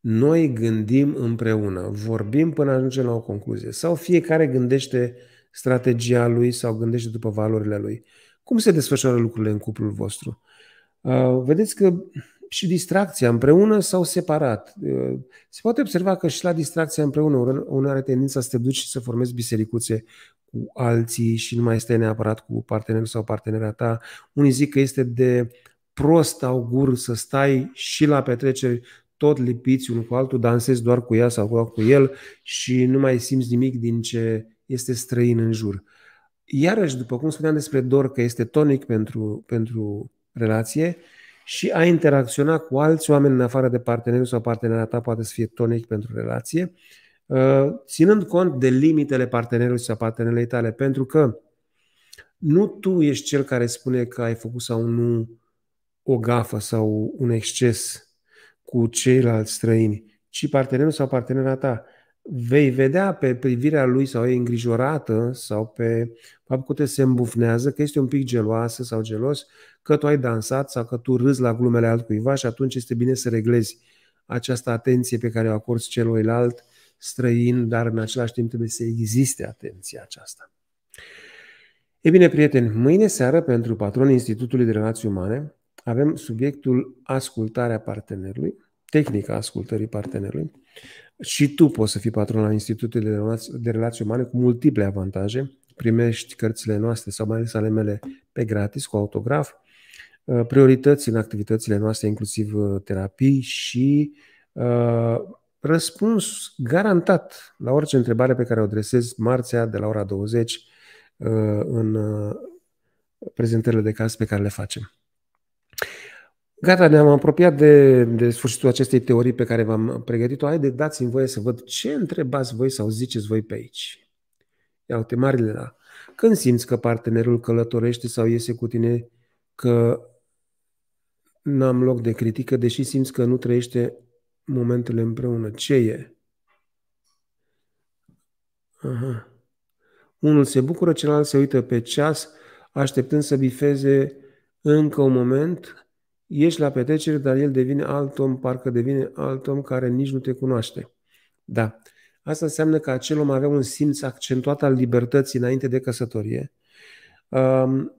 Noi gândim împreună, vorbim până ajungem la o concluzie. Sau fiecare gândește strategia lui sau gândește după valorile lui. Cum se desfășoară lucrurile în cuplul vostru? Uh, vedeți că și distracția împreună sau separat. Uh, se poate observa că și la distracția împreună unul are tendința să te duci și să formezi bisericuțe cu alții și nu mai este neapărat cu partenerul sau partenera ta. Unii zic că este de prost augur să stai și la petreceri tot lipiți unul cu altul, dansezi doar cu ea sau cu el și nu mai simți nimic din ce este străin în jur. Iarăși, după cum spuneam despre dor, că este tonic pentru, pentru relație și a interacționa cu alți oameni în afară de partenerul sau partenera ta poate să fie tonic pentru relație, uh, ținând cont de limitele partenerului sau partenerei tale, pentru că nu tu ești cel care spune că ai făcut sau nu o gafă sau un exces cu ceilalți străini, ci partenerul sau partenera ta vei vedea pe privirea lui sau e îngrijorată sau pe faptul că te se îmbufnează, că este un pic geloasă sau gelos, că tu ai dansat sau că tu râzi la glumele altcuiva și atunci este bine să reglezi această atenție pe care o acorzi celuilalt străin, dar în același timp trebuie să existe atenția aceasta. E bine, prieteni, mâine seară pentru patronii Institutului de Relații Umane avem subiectul ascultarea partenerului, tehnica ascultării partenerului. Și tu poți să fii patron al Institutului de Relații, de Relații Umane cu multiple avantaje. Primești cărțile noastre sau mai ales ale mele pe gratis, cu autograf, uh, priorități în activitățile noastre, inclusiv uh, terapii și uh, răspuns garantat la orice întrebare pe care o adresez marțea de la ora 20 uh, în uh, prezentările de caz pe care le facem. Gata, ne-am apropiat de, de sfârșitul acestei teorii pe care v-am pregătit-o. Haideți, dați-mi voie să văd ce întrebați voi sau ziceți voi pe aici. Ia uite, Marilena, când simți că partenerul călătorește sau iese cu tine că n-am loc de critică, deși simți că nu trăiește momentele împreună? Ce e? Aha. Unul se bucură, celălalt se uită pe ceas, așteptând să bifeze încă un moment Ești la petrecere, dar el devine alt om, parcă devine alt om care nici nu te cunoaște. Da. Asta înseamnă că acel om avea un simț accentuat al libertății înainte de căsătorie. Um,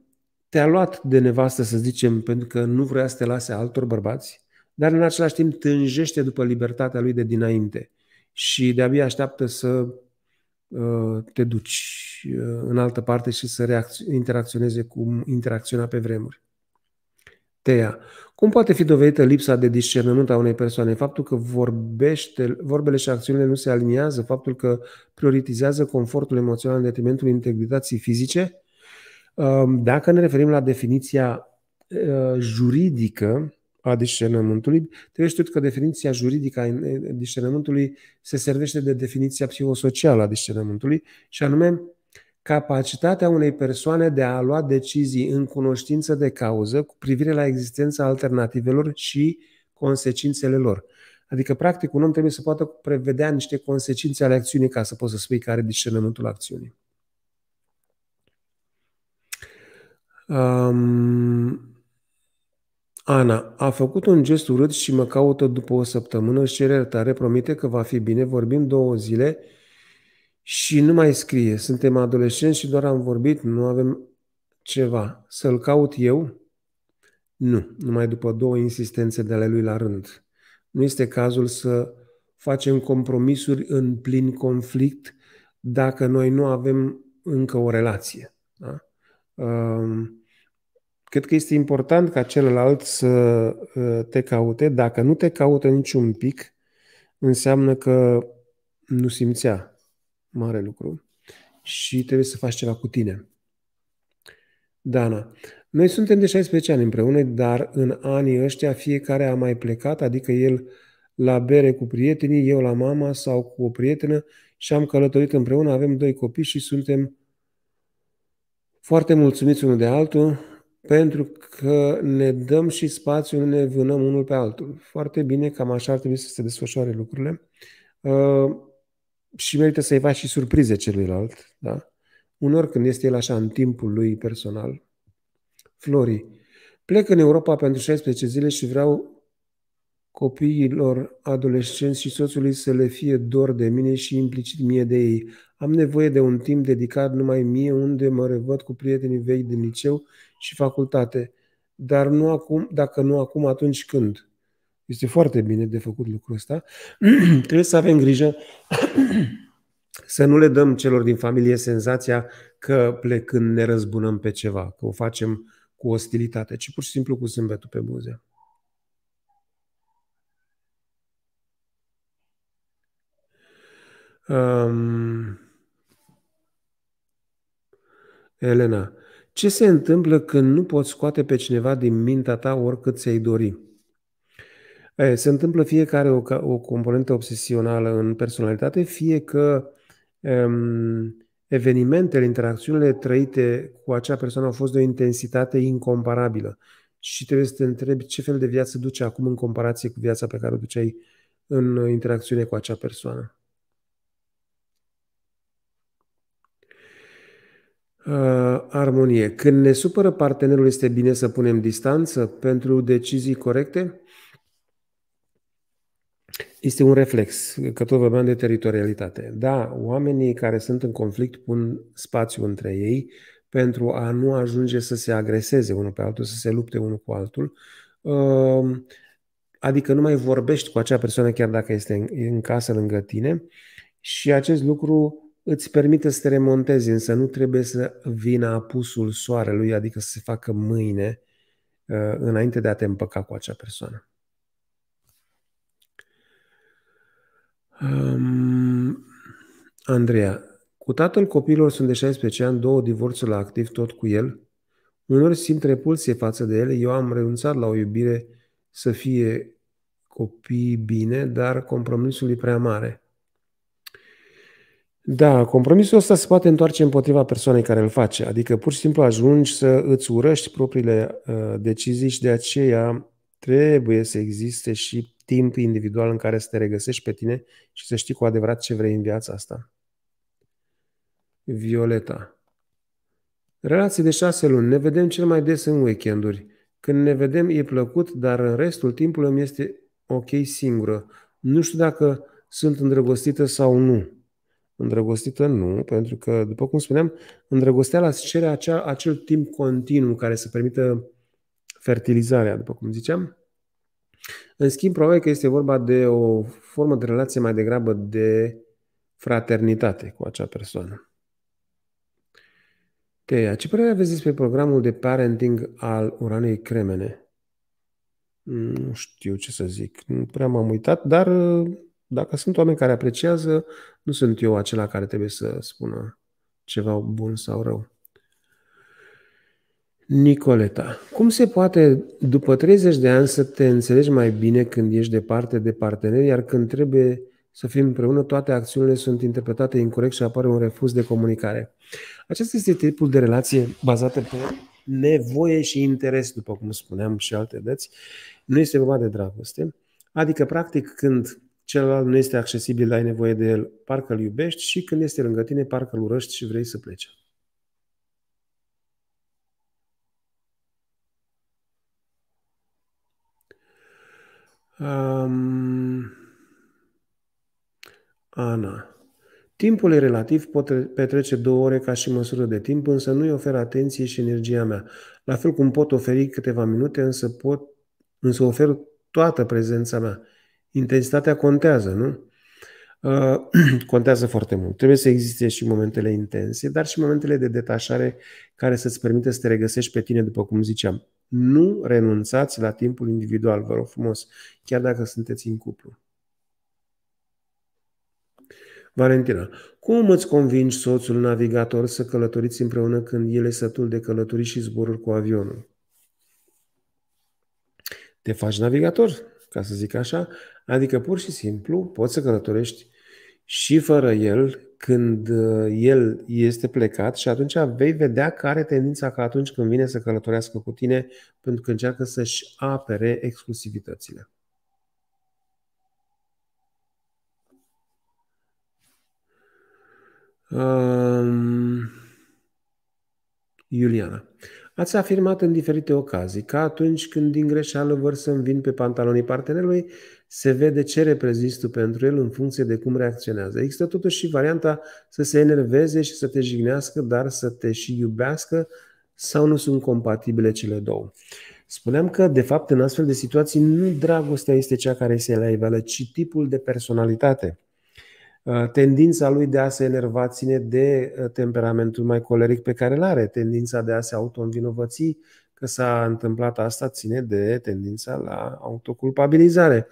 te-a luat de nevastă, să zicem, pentru că nu vrea să te lase altor bărbați, dar în același timp tânjește după libertatea lui de dinainte și de-abia așteaptă să uh, te duci uh, în altă parte și să interacționeze cum interacționa pe vremuri. Teia. Cum poate fi dovedită lipsa de discernământ a unei persoane? Faptul că vorbește, vorbele și acțiunile nu se aliniază, faptul că prioritizează confortul emoțional în detrimentul integrității fizice? Um, dacă ne referim la definiția uh, juridică a discernământului, trebuie știut că definiția juridică a uh, discernământului se servește de definiția psihosocială a discernământului și anume capacitatea unei persoane de a lua decizii în cunoștință de cauză cu privire la existența alternativelor și consecințele lor. Adică, practic, un om trebuie să poată prevedea niște consecințe ale acțiunii ca să poți să spui care are discernământul acțiunii. Um, Ana, a făcut un gest urât și mă caută după o săptămână și cere tare, promite că va fi bine, vorbim două zile, și nu mai scrie, suntem adolescenți și doar am vorbit, nu avem ceva. Să-l caut eu? Nu, numai după două insistențe de ale lui la rând. Nu este cazul să facem compromisuri în plin conflict dacă noi nu avem încă o relație. Da? Cred că este important ca celălalt să ă, te caute. Dacă nu te caută niciun pic, înseamnă că nu simțea mare lucru și trebuie să faci ceva cu tine. Dana, noi suntem de 16 ani împreună, dar în anii ăștia fiecare a mai plecat, adică el la bere cu prietenii, eu la mama sau cu o prietenă și am călătorit împreună, avem doi copii și suntem foarte mulțumiți unul de altul pentru că ne dăm și spațiu, nu ne vânăm unul pe altul. Foarte bine, cam așa ar trebui să se desfășoare lucrurile. Uh, și merită să-i faci și surprize celuilalt. Da? Unor când este el așa în timpul lui personal. Flori, plec în Europa pentru 16 zile și vreau copiilor, adolescenți și soțului să le fie dor de mine și implicit mie de ei. Am nevoie de un timp dedicat numai mie unde mă revăd cu prietenii vechi din liceu și facultate. Dar nu acum, dacă nu acum, atunci când? Este foarte bine de făcut lucrul ăsta. Trebuie să avem grijă să nu le dăm celor din familie senzația că plecând ne răzbunăm pe ceva, că o facem cu ostilitate, ci pur și simplu cu zâmbetul pe buze. Um, Elena, ce se întâmplă când nu poți scoate pe cineva din mintea ta oricât ți-ai dori? Se întâmplă fiecare o, o componentă obsesională în personalitate, fie că um, evenimentele, interacțiunile trăite cu acea persoană au fost de o intensitate incomparabilă și trebuie să te întrebi ce fel de viață duce acum în comparație cu viața pe care o duceai în interacțiune cu acea persoană. Uh, armonie. Când ne supără partenerul, este bine să punem distanță pentru decizii corecte? Este un reflex, că tot vorbeam de teritorialitate. Da, oamenii care sunt în conflict pun spațiu între ei pentru a nu ajunge să se agreseze unul pe altul, să se lupte unul cu altul. Ehm, adică nu mai vorbești cu acea persoană chiar dacă este în casă lângă tine și acest lucru îți permite să te remontezi, însă nu trebuie să vină apusul soarelui, adică să se facă mâine ehm, înainte de a te împăca cu acea persoană. Um, Andreea, cu tatăl copiilor sunt de 16 ani, două divorțuri la activ, tot cu el. Unor simt repulsie față de ele. Eu am renunțat la o iubire să fie copii bine, dar compromisul e prea mare. Da, compromisul ăsta se poate întoarce împotriva persoanei care îl face, adică pur și simplu ajungi să îți urăști propriile uh, decizii și de aceea trebuie să existe și timp individual în care să te regăsești pe tine și să știi cu adevărat ce vrei în viața asta. Violeta. Relații de șase luni. Ne vedem cel mai des în weekenduri. Când ne vedem e plăcut, dar în restul timpului îmi este ok singură. Nu știu dacă sunt îndrăgostită sau nu. Îndrăgostită nu, pentru că, după cum spuneam, îndrăgosteala îți cere acea, acel timp continuu care să permită fertilizarea, după cum ziceam. În schimb, probabil că este vorba de o formă de relație mai degrabă de fraternitate cu acea persoană. Teia, ce părere aveți despre programul de parenting al Uranei Cremene? Mm, nu știu ce să zic, nu prea m-am uitat, dar uh, dacă sunt oameni care apreciază, nu sunt eu acela care trebuie să spună ceva bun sau rău. Nicoleta, cum se poate după 30 de ani să te înțelegi mai bine când ești departe de parteneri, iar când trebuie să fim împreună, toate acțiunile sunt interpretate incorrect și apare un refuz de comunicare. Acesta este tipul de relație bazată pe nevoie și interes, după cum spuneam și alte dăți. Nu este vorba de dragoste, adică practic când celălalt nu este accesibil, ai nevoie de el, parcă îl iubești și când este lângă tine, parcă îl urăști și vrei să plece. Um, Ana. Timpul e relativ, pot petrece două ore ca și măsură de timp, însă nu-i ofer atenție și energia mea. La fel cum pot oferi câteva minute, însă, pot, însă ofer toată prezența mea. Intensitatea contează, nu? Uh, contează foarte mult. Trebuie să existe și momentele intense, dar și momentele de detașare care să-ți permite să te regăsești pe tine, după cum ziceam nu renunțați la timpul individual, vă rog frumos, chiar dacă sunteți în cuplu. Valentina, cum îți convingi soțul navigator să călătoriți împreună când el e sătul de călătorii și zboruri cu avionul? Te faci navigator, ca să zic așa, adică pur și simplu poți să călătorești și fără el când uh, el este plecat și atunci vei vedea care are tendința că atunci când vine să călătorească cu tine, pentru că încearcă să-și apere exclusivitățile. Um, Iuliana. Ați afirmat în diferite ocazii că atunci când din greșeală să vin pe pantalonii partenerului, se vede ce reprezintă pentru el în funcție de cum reacționează. Există totuși și varianta să se enerveze și să te jignească, dar să te și iubească sau nu sunt compatibile cele două. Spuneam că, de fapt, în astfel de situații, nu dragostea este cea care se la iveală, ci tipul de personalitate. Uh, tendința lui de a se enerva ține de uh, temperamentul mai coleric pe care îl are. Tendința de a se auto-învinovăți că s-a întâmplat asta ține de tendința la autoculpabilizare.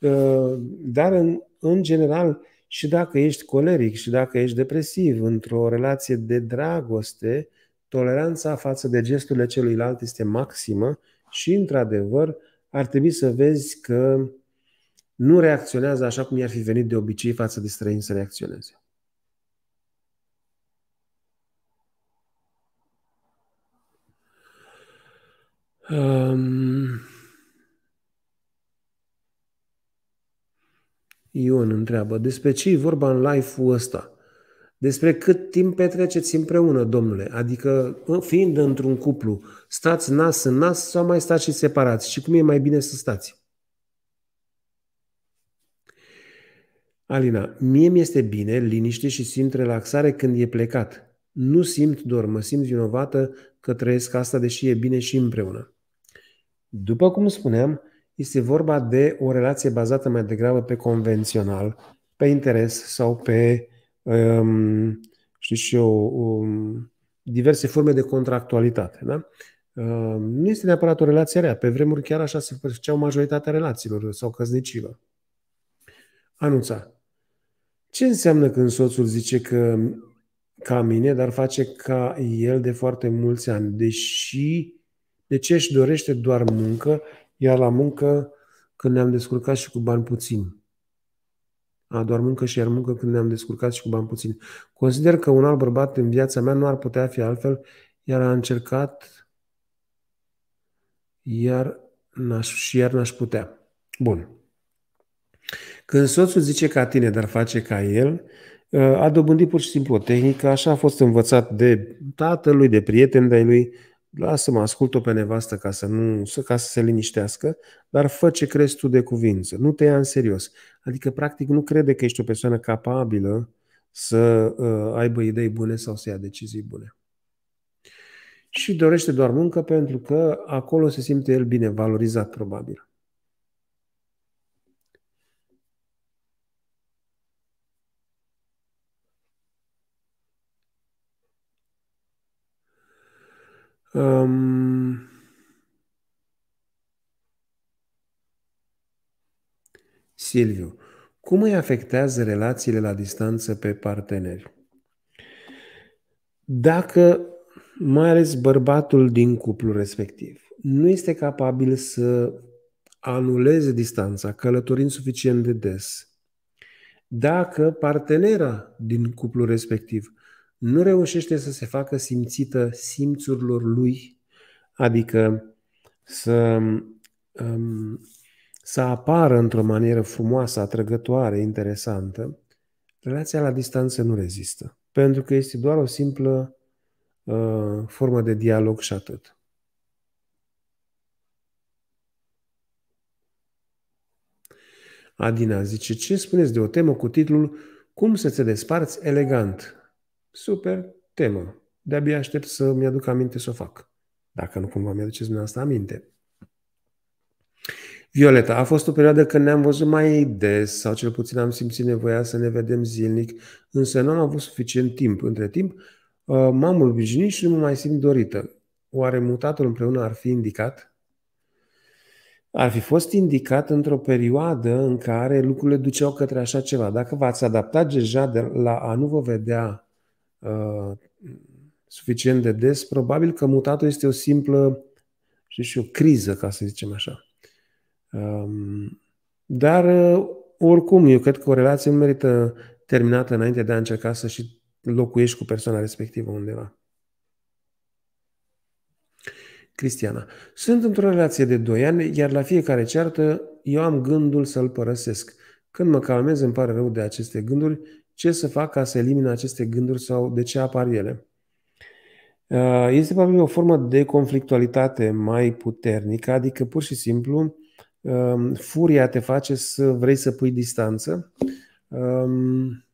Uh, dar, în, în general, și dacă ești coleric și dacă ești depresiv, într-o relație de dragoste, toleranța față de gesturile celuilalt este maximă și, într-adevăr, ar trebui să vezi că nu reacționează așa cum i-ar fi venit de obicei față de străini să reacționeze. Um... Ion întreabă, despre ce e vorba în live-ul ăsta? Despre cât timp petreceți împreună, domnule? Adică, ă, fiind într-un cuplu, stați nas în nas sau mai stați și separați? Și cum e mai bine să stați? Alina, mie mi-este bine, liniște și simt relaxare când e plecat. Nu simt dor, mă simt vinovată că trăiesc asta, deși e bine și împreună. După cum spuneam, este vorba de o relație bazată mai degrabă pe convențional, pe interes sau pe, um, știu și eu, um, diverse forme de contractualitate. Da? Um, nu este neapărat o relație rea. Pe vremuri chiar așa se făceau majoritatea relațiilor sau căsnicilor. Anunța. Ce înseamnă când soțul zice că ca mine, dar face ca el de foarte mulți ani, deși de deci ce își dorește doar muncă, iar la muncă când ne-am descurcat și cu bani puțin, A, doar muncă și iar muncă când ne-am descurcat și cu bani puțin. Consider că un alt bărbat în viața mea nu ar putea fi altfel, iar a încercat, iar n-aș, și iar n-aș putea. Bun. Când soțul zice ca tine, dar face ca el, ă, a dobândit pur și simplu o tehnică, așa a fost învățat de tatălui, de prieteni de lui, lasă-mă, ascult-o pe nevastă ca să, nu, ca să se liniștească, dar fă ce crezi tu de cuvință, nu te ia în serios. Adică, practic, nu crede că ești o persoană capabilă să uh, aibă idei bune sau să ia decizii bune. Și dorește doar muncă pentru că acolo se simte el bine valorizat, probabil. Um, Silviu, cum îi afectează relațiile la distanță pe parteneri? Dacă, mai ales bărbatul din cuplu respectiv, nu este capabil să anuleze distanța, călătorind suficient de des, dacă partenera din cuplu respectiv nu reușește să se facă simțită simțurilor lui, adică să, um, să apară într-o manieră frumoasă, atrăgătoare, interesantă, relația la distanță nu rezistă. Pentru că este doar o simplă uh, formă de dialog și atât. Adina zice, ce spuneți de o temă cu titlul Cum să te desparți elegant? Super temă. De-abia aștept să mi-aduc aminte să o fac. Dacă nu cumva mi-aduceți dumneavoastră aminte. Violeta, a fost o perioadă când ne-am văzut mai des sau cel puțin am simțit nevoia să ne vedem zilnic, însă nu am avut suficient timp. Între timp, uh, m-am obișnuit și nu mă mai simt dorită. Oare mutatul împreună ar fi indicat? Ar fi fost indicat într-o perioadă în care lucrurile duceau către așa ceva. Dacă v-ați adaptat deja de la a nu vă vedea Uh, suficient de des, probabil că mutatul este o simplă, și și o criză, ca să zicem așa. Um, dar, uh, oricum, eu cred că o relație nu merită terminată înainte de a încerca să și locuiești cu persoana respectivă undeva. Cristiana. Sunt într-o relație de 2 ani, iar la fiecare ceartă eu am gândul să-l părăsesc. Când mă calmez, îmi pare rău de aceste gânduri ce să fac ca să elimine aceste gânduri sau de ce apar ele. Uh, este probabil o formă de conflictualitate mai puternică, adică pur și simplu um, furia te face să vrei să pui distanță um,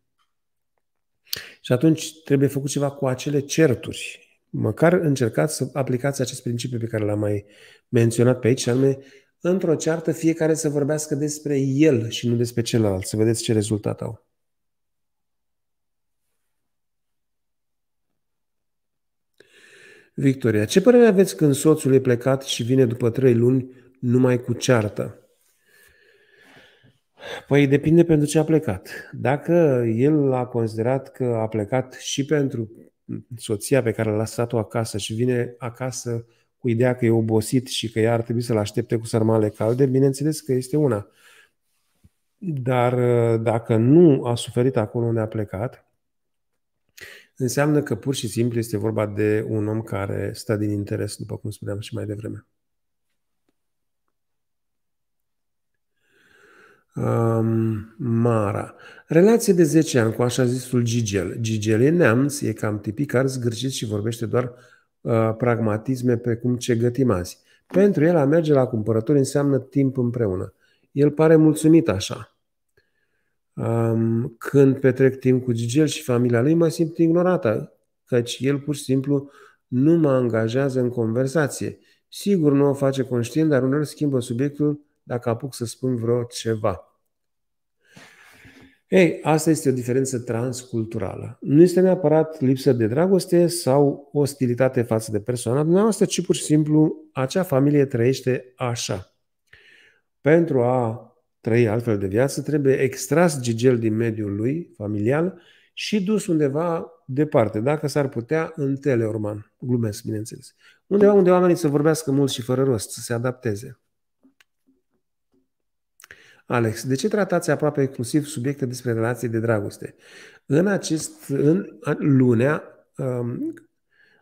și atunci trebuie făcut ceva cu acele certuri. Măcar încercați să aplicați acest principiu pe care l-am mai menționat pe aici, anume într-o ceartă fiecare să vorbească despre el și nu despre celălalt, să vedeți ce rezultat au. Victoria, ce părere aveți când soțul e plecat și vine după trei luni numai cu ceartă? Păi depinde pentru ce a plecat. Dacă el a considerat că a plecat și pentru soția pe care l-a lăsat-o acasă și vine acasă cu ideea că e obosit și că ea ar trebui să-l aștepte cu sarmale calde, bineînțeles că este una. Dar uh, dacă nu a suferit acolo unde a plecat, înseamnă că pur și simplu este vorba de un om care stă din interes, după cum spuneam și mai devreme. Um, Mara. Relație de 10 ani cu așa zisul Gigel. Gigel e neamț, e cam ar zgârcit și vorbește doar uh, pragmatisme precum ce gătim azi. Pentru el a merge la cumpărături înseamnă timp împreună. El pare mulțumit așa. Um, când petrec timp cu Gigel și familia lui, mă simt ignorată, căci el pur și simplu nu mă angajează în conversație. Sigur, nu o face conștient, dar uneori schimbă subiectul dacă apuc să spun vreo ceva. Ei, asta este o diferență transculturală. Nu este neapărat lipsă de dragoste sau ostilitate față de persoana dumneavoastră, ci pur și simplu acea familie trăiește așa. Pentru a trăi altfel de viață, trebuie extras gigel din mediul lui familial și dus undeva departe, dacă s-ar putea, în teleorman. Glumesc, bineînțeles. Undeva unde oamenii să vorbească mult și fără rost, să se adapteze. Alex, de ce tratați aproape exclusiv subiecte despre relații de dragoste? În acest, în lunea, um,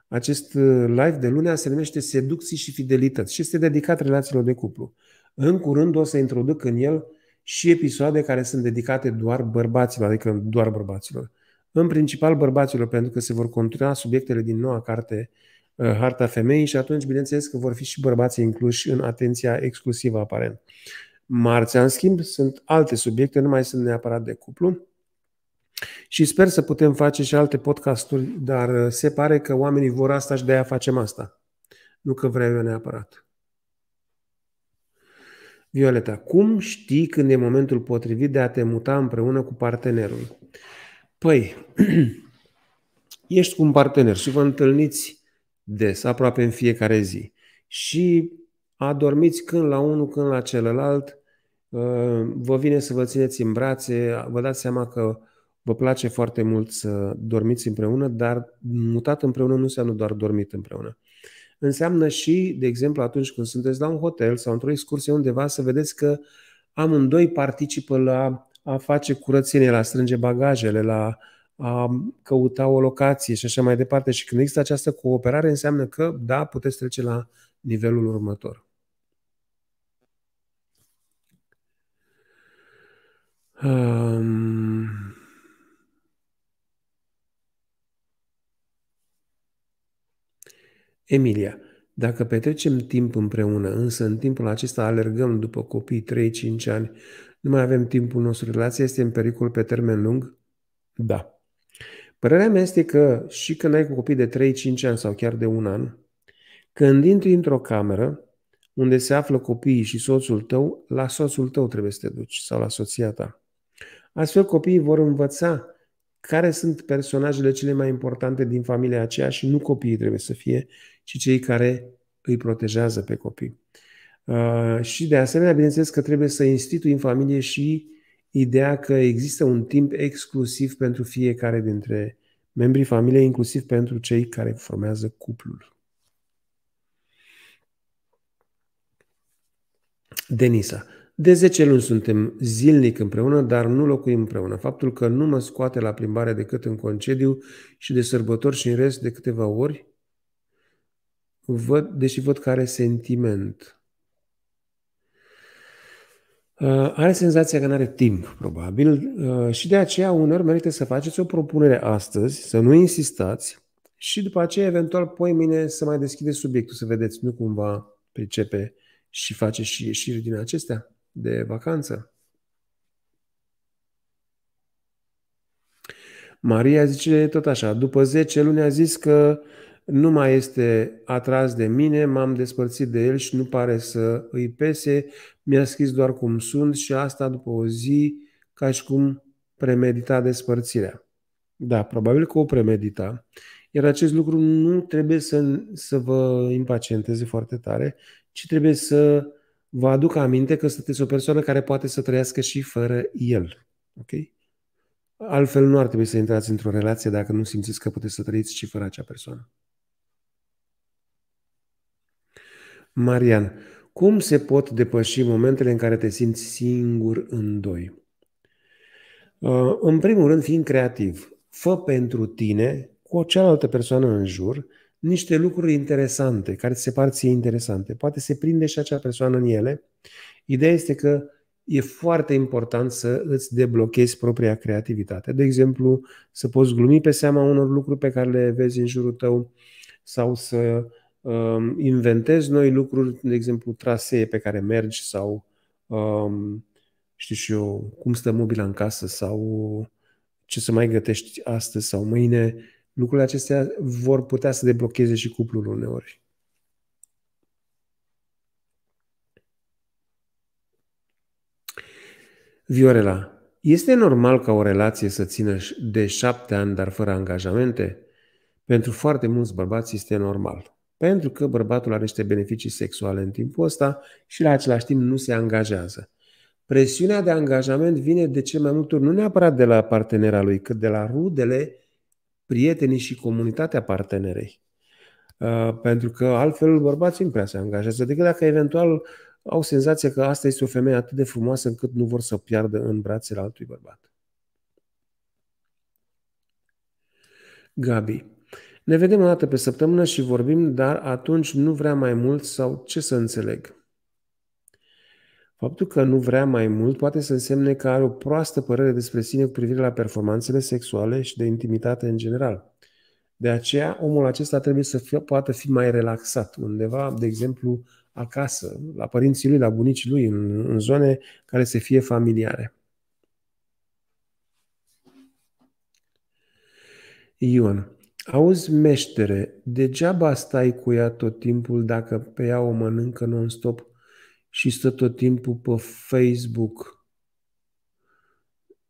acest uh, live de lunea se numește Seducții și Fidelități și este dedicat relațiilor de cuplu. În curând o să introduc în el și episoade care sunt dedicate doar bărbaților, adică doar bărbaților. În principal bărbaților, pentru că se vor continua subiectele din noua carte uh, Harta Femeii și atunci, bineînțeles, că vor fi și bărbații incluși în atenția exclusivă aparent. Marțea, în schimb, sunt alte subiecte, nu mai sunt neapărat de cuplu. Și sper să putem face și alte podcasturi, dar uh, se pare că oamenii vor asta și de aia facem asta. Nu că vreau eu neapărat. Violeta, cum știi când e momentul potrivit de a te muta împreună cu partenerul? Păi, ești cu un partener și vă întâlniți des, aproape în fiecare zi. Și adormiți când la unul, când la celălalt, uh, vă vine să vă țineți în brațe, vă dați seama că vă place foarte mult să dormiți împreună, dar mutat împreună nu înseamnă doar dormit împreună. Înseamnă și, de exemplu, atunci când sunteți la un hotel sau într-o excursie undeva, să vedeți că amândoi participă la a face curățenie, la strânge bagajele, la a căuta o locație și așa mai departe. Și când există această cooperare, înseamnă că, da, puteți trece la nivelul următor. Um... Emilia, dacă petrecem timp împreună, însă în timpul acesta alergăm după copii 3-5 ani, nu mai avem timpul nostru, relația este în pericol pe termen lung? Da. Părerea mea este că și când ai cu copii de 3-5 ani sau chiar de un an, când intri într-o cameră unde se află copiii și soțul tău, la soțul tău trebuie să te duci sau la soția ta. Astfel copiii vor învăța care sunt personajele cele mai importante din familia aceea și nu copiii trebuie să fie, ci cei care îi protejează pe copii. Uh, și de asemenea, bineînțeles că trebuie să institui în familie și ideea că există un timp exclusiv pentru fiecare dintre membrii familiei, inclusiv pentru cei care formează cuplul. Denisa. De 10 luni suntem zilnic împreună, dar nu locuim împreună. Faptul că nu mă scoate la plimbare decât în concediu și de sărbători și în rest de câteva ori, văd, deși văd care sentiment. Uh, are senzația că nu are timp, probabil, uh, și de aceea uneori merită să faceți o propunere astăzi, să nu insistați și după aceea, eventual, poi mine să mai deschideți subiectul, să vedeți, nu cumva pricepe și face și ieșiri din acestea de vacanță. Maria zice tot așa, după 10 luni a zis că nu mai este atras de mine, m-am despărțit de el și nu pare să îi pese, mi-a scris doar cum sunt și asta după o zi ca și cum premedita despărțirea. Da, probabil că o premedita, iar acest lucru nu trebuie să, să vă impacienteze foarte tare, ci trebuie să vă aduc aminte că sunteți o persoană care poate să trăiască și fără el. Ok? Altfel nu ar trebui să intrați într-o relație dacă nu simțiți că puteți să trăiți și fără acea persoană. Marian, cum se pot depăși momentele în care te simți singur în doi? Uh, în primul rând, fiind creativ. Fă pentru tine, cu o cealaltă persoană în jur, niște lucruri interesante, care se par ție interesante. Poate se prinde și acea persoană în ele. Ideea este că e foarte important să îți deblochezi propria creativitate. De exemplu, să poți glumi pe seama unor lucruri pe care le vezi în jurul tău sau să um, inventezi noi lucruri, de exemplu, trasee pe care mergi sau um, știu și eu, cum stă mobila în casă sau ce să mai gătești astăzi sau mâine lucrurile acestea vor putea să deblocheze și cuplul uneori. Viorela, este normal ca o relație să țină de șapte ani, dar fără angajamente? Pentru foarte mulți bărbați este normal. Pentru că bărbatul are niște beneficii sexuale în timpul ăsta și la același timp nu se angajează. Presiunea de angajament vine de ce mai multe ori nu neapărat de la partenera lui, cât de la rudele prietenii și comunitatea partenerei. Uh, pentru că altfel bărbații nu prea se angajează, decât adică dacă eventual au senzația că asta este o femeie atât de frumoasă încât nu vor să piardă în brațele altui bărbat. Gabi. Ne vedem o dată pe săptămână și vorbim, dar atunci nu vrea mai mult sau ce să înțeleg? Faptul că nu vrea mai mult poate să însemne că are o proastă părere despre sine cu privire la performanțele sexuale și de intimitate în general. De aceea, omul acesta trebuie să fie, poată fi mai relaxat undeva, de exemplu, acasă, la părinții lui, la bunicii lui, în, în zone care să fie familiare. Ion. Auzi, meștere, degeaba stai cu ea tot timpul dacă pe ea o mănâncă non-stop și stă tot timpul pe Facebook,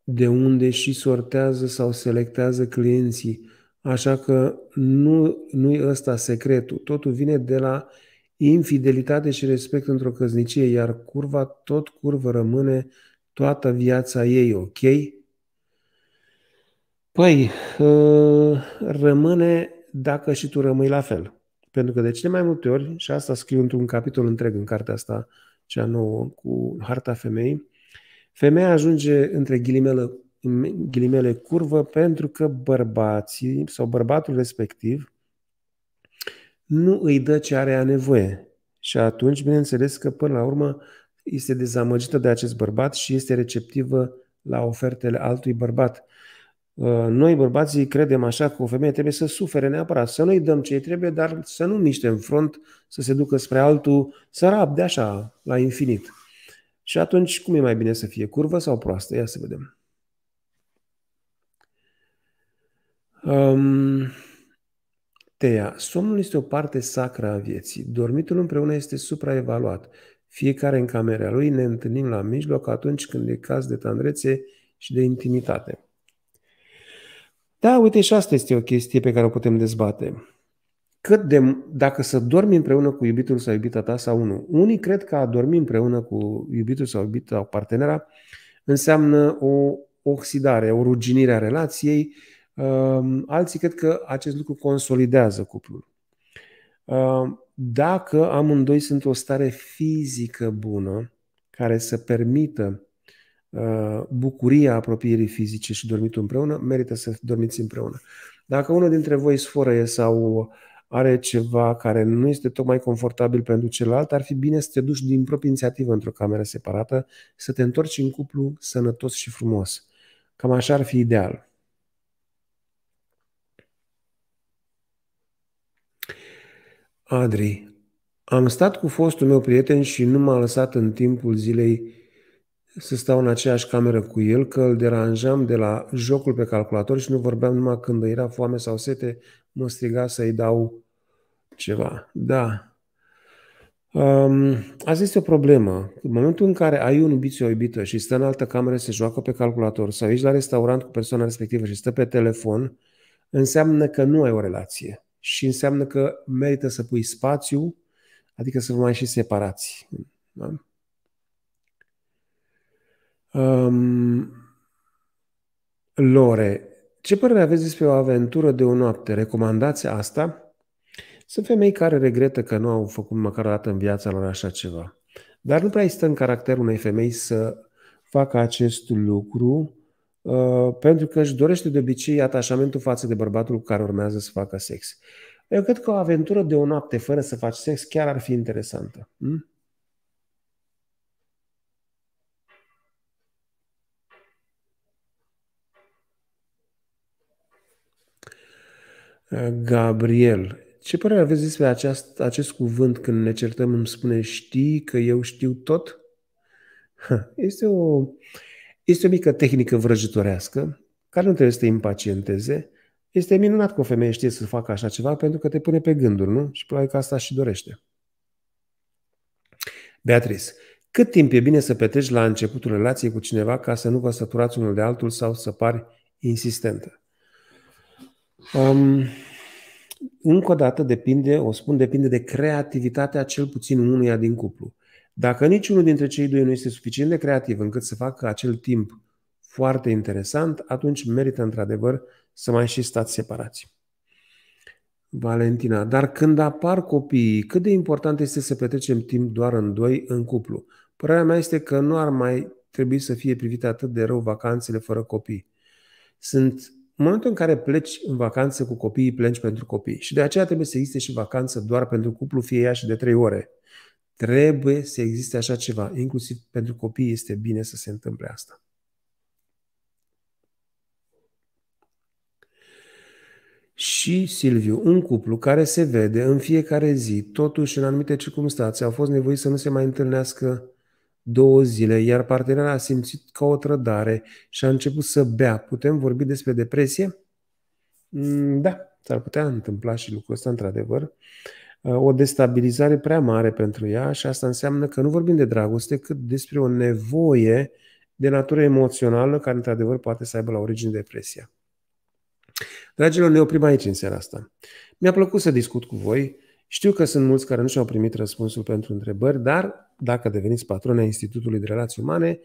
de unde și sortează sau selectează clienții. Așa că nu, nu e ăsta secretul. Totul vine de la infidelitate și respect într-o căznicie, iar curva tot curvă rămâne toată viața ei, ok? Păi, ă, rămâne dacă și tu rămâi la fel. Pentru că de cele mai multe ori, și asta scriu într-un capitol întreg în cartea asta, cea nouă, cu harta femeii, femeia ajunge între ghilimele, ghilimele curvă pentru că bărbații sau bărbatul respectiv nu îi dă ce are a nevoie. Și atunci, bineînțeles că până la urmă este dezamăgită de acest bărbat și este receptivă la ofertele altui bărbat. Uh, noi bărbații credem așa că o femeie trebuie să sufere neapărat, să nu-i dăm ce trebuie, dar să nu miște în front, să se ducă spre altul, să rabde așa, la infinit. Și atunci, cum e mai bine să fie, curvă sau proastă? Ia să vedem. Um, Teia, somnul este o parte sacră a vieții. Dormitul împreună este supraevaluat. Fiecare în camera lui ne întâlnim la mijloc atunci când e caz de tandrețe și de intimitate. Da, uite, și asta este o chestie pe care o putem dezbate. Cât de, dacă să dormi împreună cu iubitul sau iubita ta sau nu. Unii cred că a dormi împreună cu iubitul sau iubita sau partenera înseamnă o oxidare, o ruginire a relației. Ehm, alții cred că acest lucru consolidează cuplul. Ehm, dacă amândoi sunt o stare fizică bună, care să permită Uh, bucuria apropierii fizice și dormitul împreună, merită să dormiți împreună. Dacă unul dintre voi sfărăie sau are ceva care nu este tocmai confortabil pentru celălalt, ar fi bine să te duci din proprie inițiativă într-o cameră separată, să te întorci în cuplu sănătos și frumos. Cam așa ar fi ideal. Adri, am stat cu fostul meu prieten și nu m-a lăsat în timpul zilei să stau în aceeași cameră cu el, că îl deranjam de la jocul pe calculator și nu vorbeam numai când era foame sau sete, mă striga să-i dau ceva. Da. Um, asta este o problemă. În momentul în care ai un iubit și o iubită și stă în altă cameră, se joacă pe calculator sau ești la restaurant cu persoana respectivă și stă pe telefon, înseamnă că nu ai o relație și înseamnă că merită să pui spațiu, adică să vă mai și separați. Da? Um, Lore, ce părere aveți despre o aventură de o noapte? Recomandați asta? Sunt femei care regretă că nu au făcut măcar o dată în viața lor așa ceva. Dar nu prea stă în caracterul unei femei să facă acest lucru uh, pentru că își dorește de obicei atașamentul față de bărbatul cu care urmează să facă sex. Eu cred că o aventură de o noapte fără să faci sex chiar ar fi interesantă. Hmm? Gabriel, ce părere aveți despre aceast, acest cuvânt când ne certăm, îmi spune știi că eu știu tot? Este o, este o mică tehnică vrăjitorească care nu trebuie să te impacienteze. Este minunat că o femeie știe să facă așa ceva pentru că te pune pe gânduri, nu? Și probabil că asta și dorește. Beatrice, cât timp e bine să petreci la începutul relației cu cineva ca să nu vă săturați unul de altul sau să pari insistentă? Um, încă o dată depinde, o spun, depinde de creativitatea cel puțin unuia din cuplu. Dacă niciunul dintre cei doi nu este suficient de creativ încât să facă acel timp foarte interesant, atunci merită într-adevăr să mai și stați separați. Valentina, dar când apar copiii, cât de important este să petrecem timp doar în doi în cuplu? Părerea mea este că nu ar mai trebui să fie privite atât de rău vacanțele fără copii. Sunt în momentul în care pleci în vacanță cu copiii, pleci pentru copii. Și de aceea trebuie să existe și vacanță doar pentru cuplu, fie ea și de trei ore. Trebuie să existe așa ceva. Inclusiv pentru copii este bine să se întâmple asta. Și Silviu, un cuplu care se vede în fiecare zi, totuși în anumite circunstanțe, au fost nevoiți să nu se mai întâlnească două zile, iar partenera a simțit ca o trădare și a început să bea, putem vorbi despre depresie? Mm, da, s-ar putea întâmpla și lucrul ăsta, într-adevăr. Uh, o destabilizare prea mare pentru ea și asta înseamnă că nu vorbim de dragoste, cât despre o nevoie de natură emoțională care, într-adevăr, poate să aibă la origine depresia. Dragilor, ne oprim aici în seara asta. Mi-a plăcut să discut cu voi. Știu că sunt mulți care nu și-au primit răspunsul pentru întrebări, dar dacă deveniți patron ai Institutului de Relații Umane,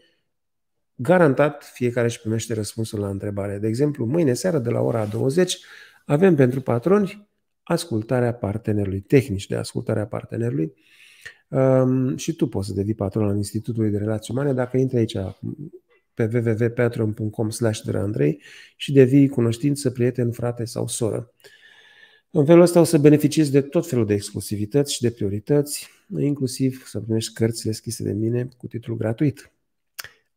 garantat fiecare își primește răspunsul la întrebare. De exemplu, mâine seară de la ora 20 avem pentru patroni ascultarea partenerului, tehnici de ascultarea partenerului. Um, și tu poți să devii patron al Institutului de Relații Umane dacă intri aici pe www.patreon.com și devii cunoștință, prieten, frate sau soră. Uh, în felul ăsta o să beneficiezi de tot felul de exclusivități și de priorități, inclusiv să primești cărțile schise de mine cu titlu gratuit.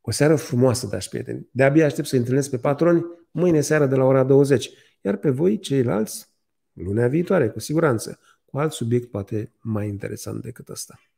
O seară frumoasă, dragi prieteni. De-abia aștept să întâlnesc pe patroni mâine seară de la ora 20, iar pe voi, ceilalți, lunea viitoare, cu siguranță, cu alt subiect poate mai interesant decât ăsta.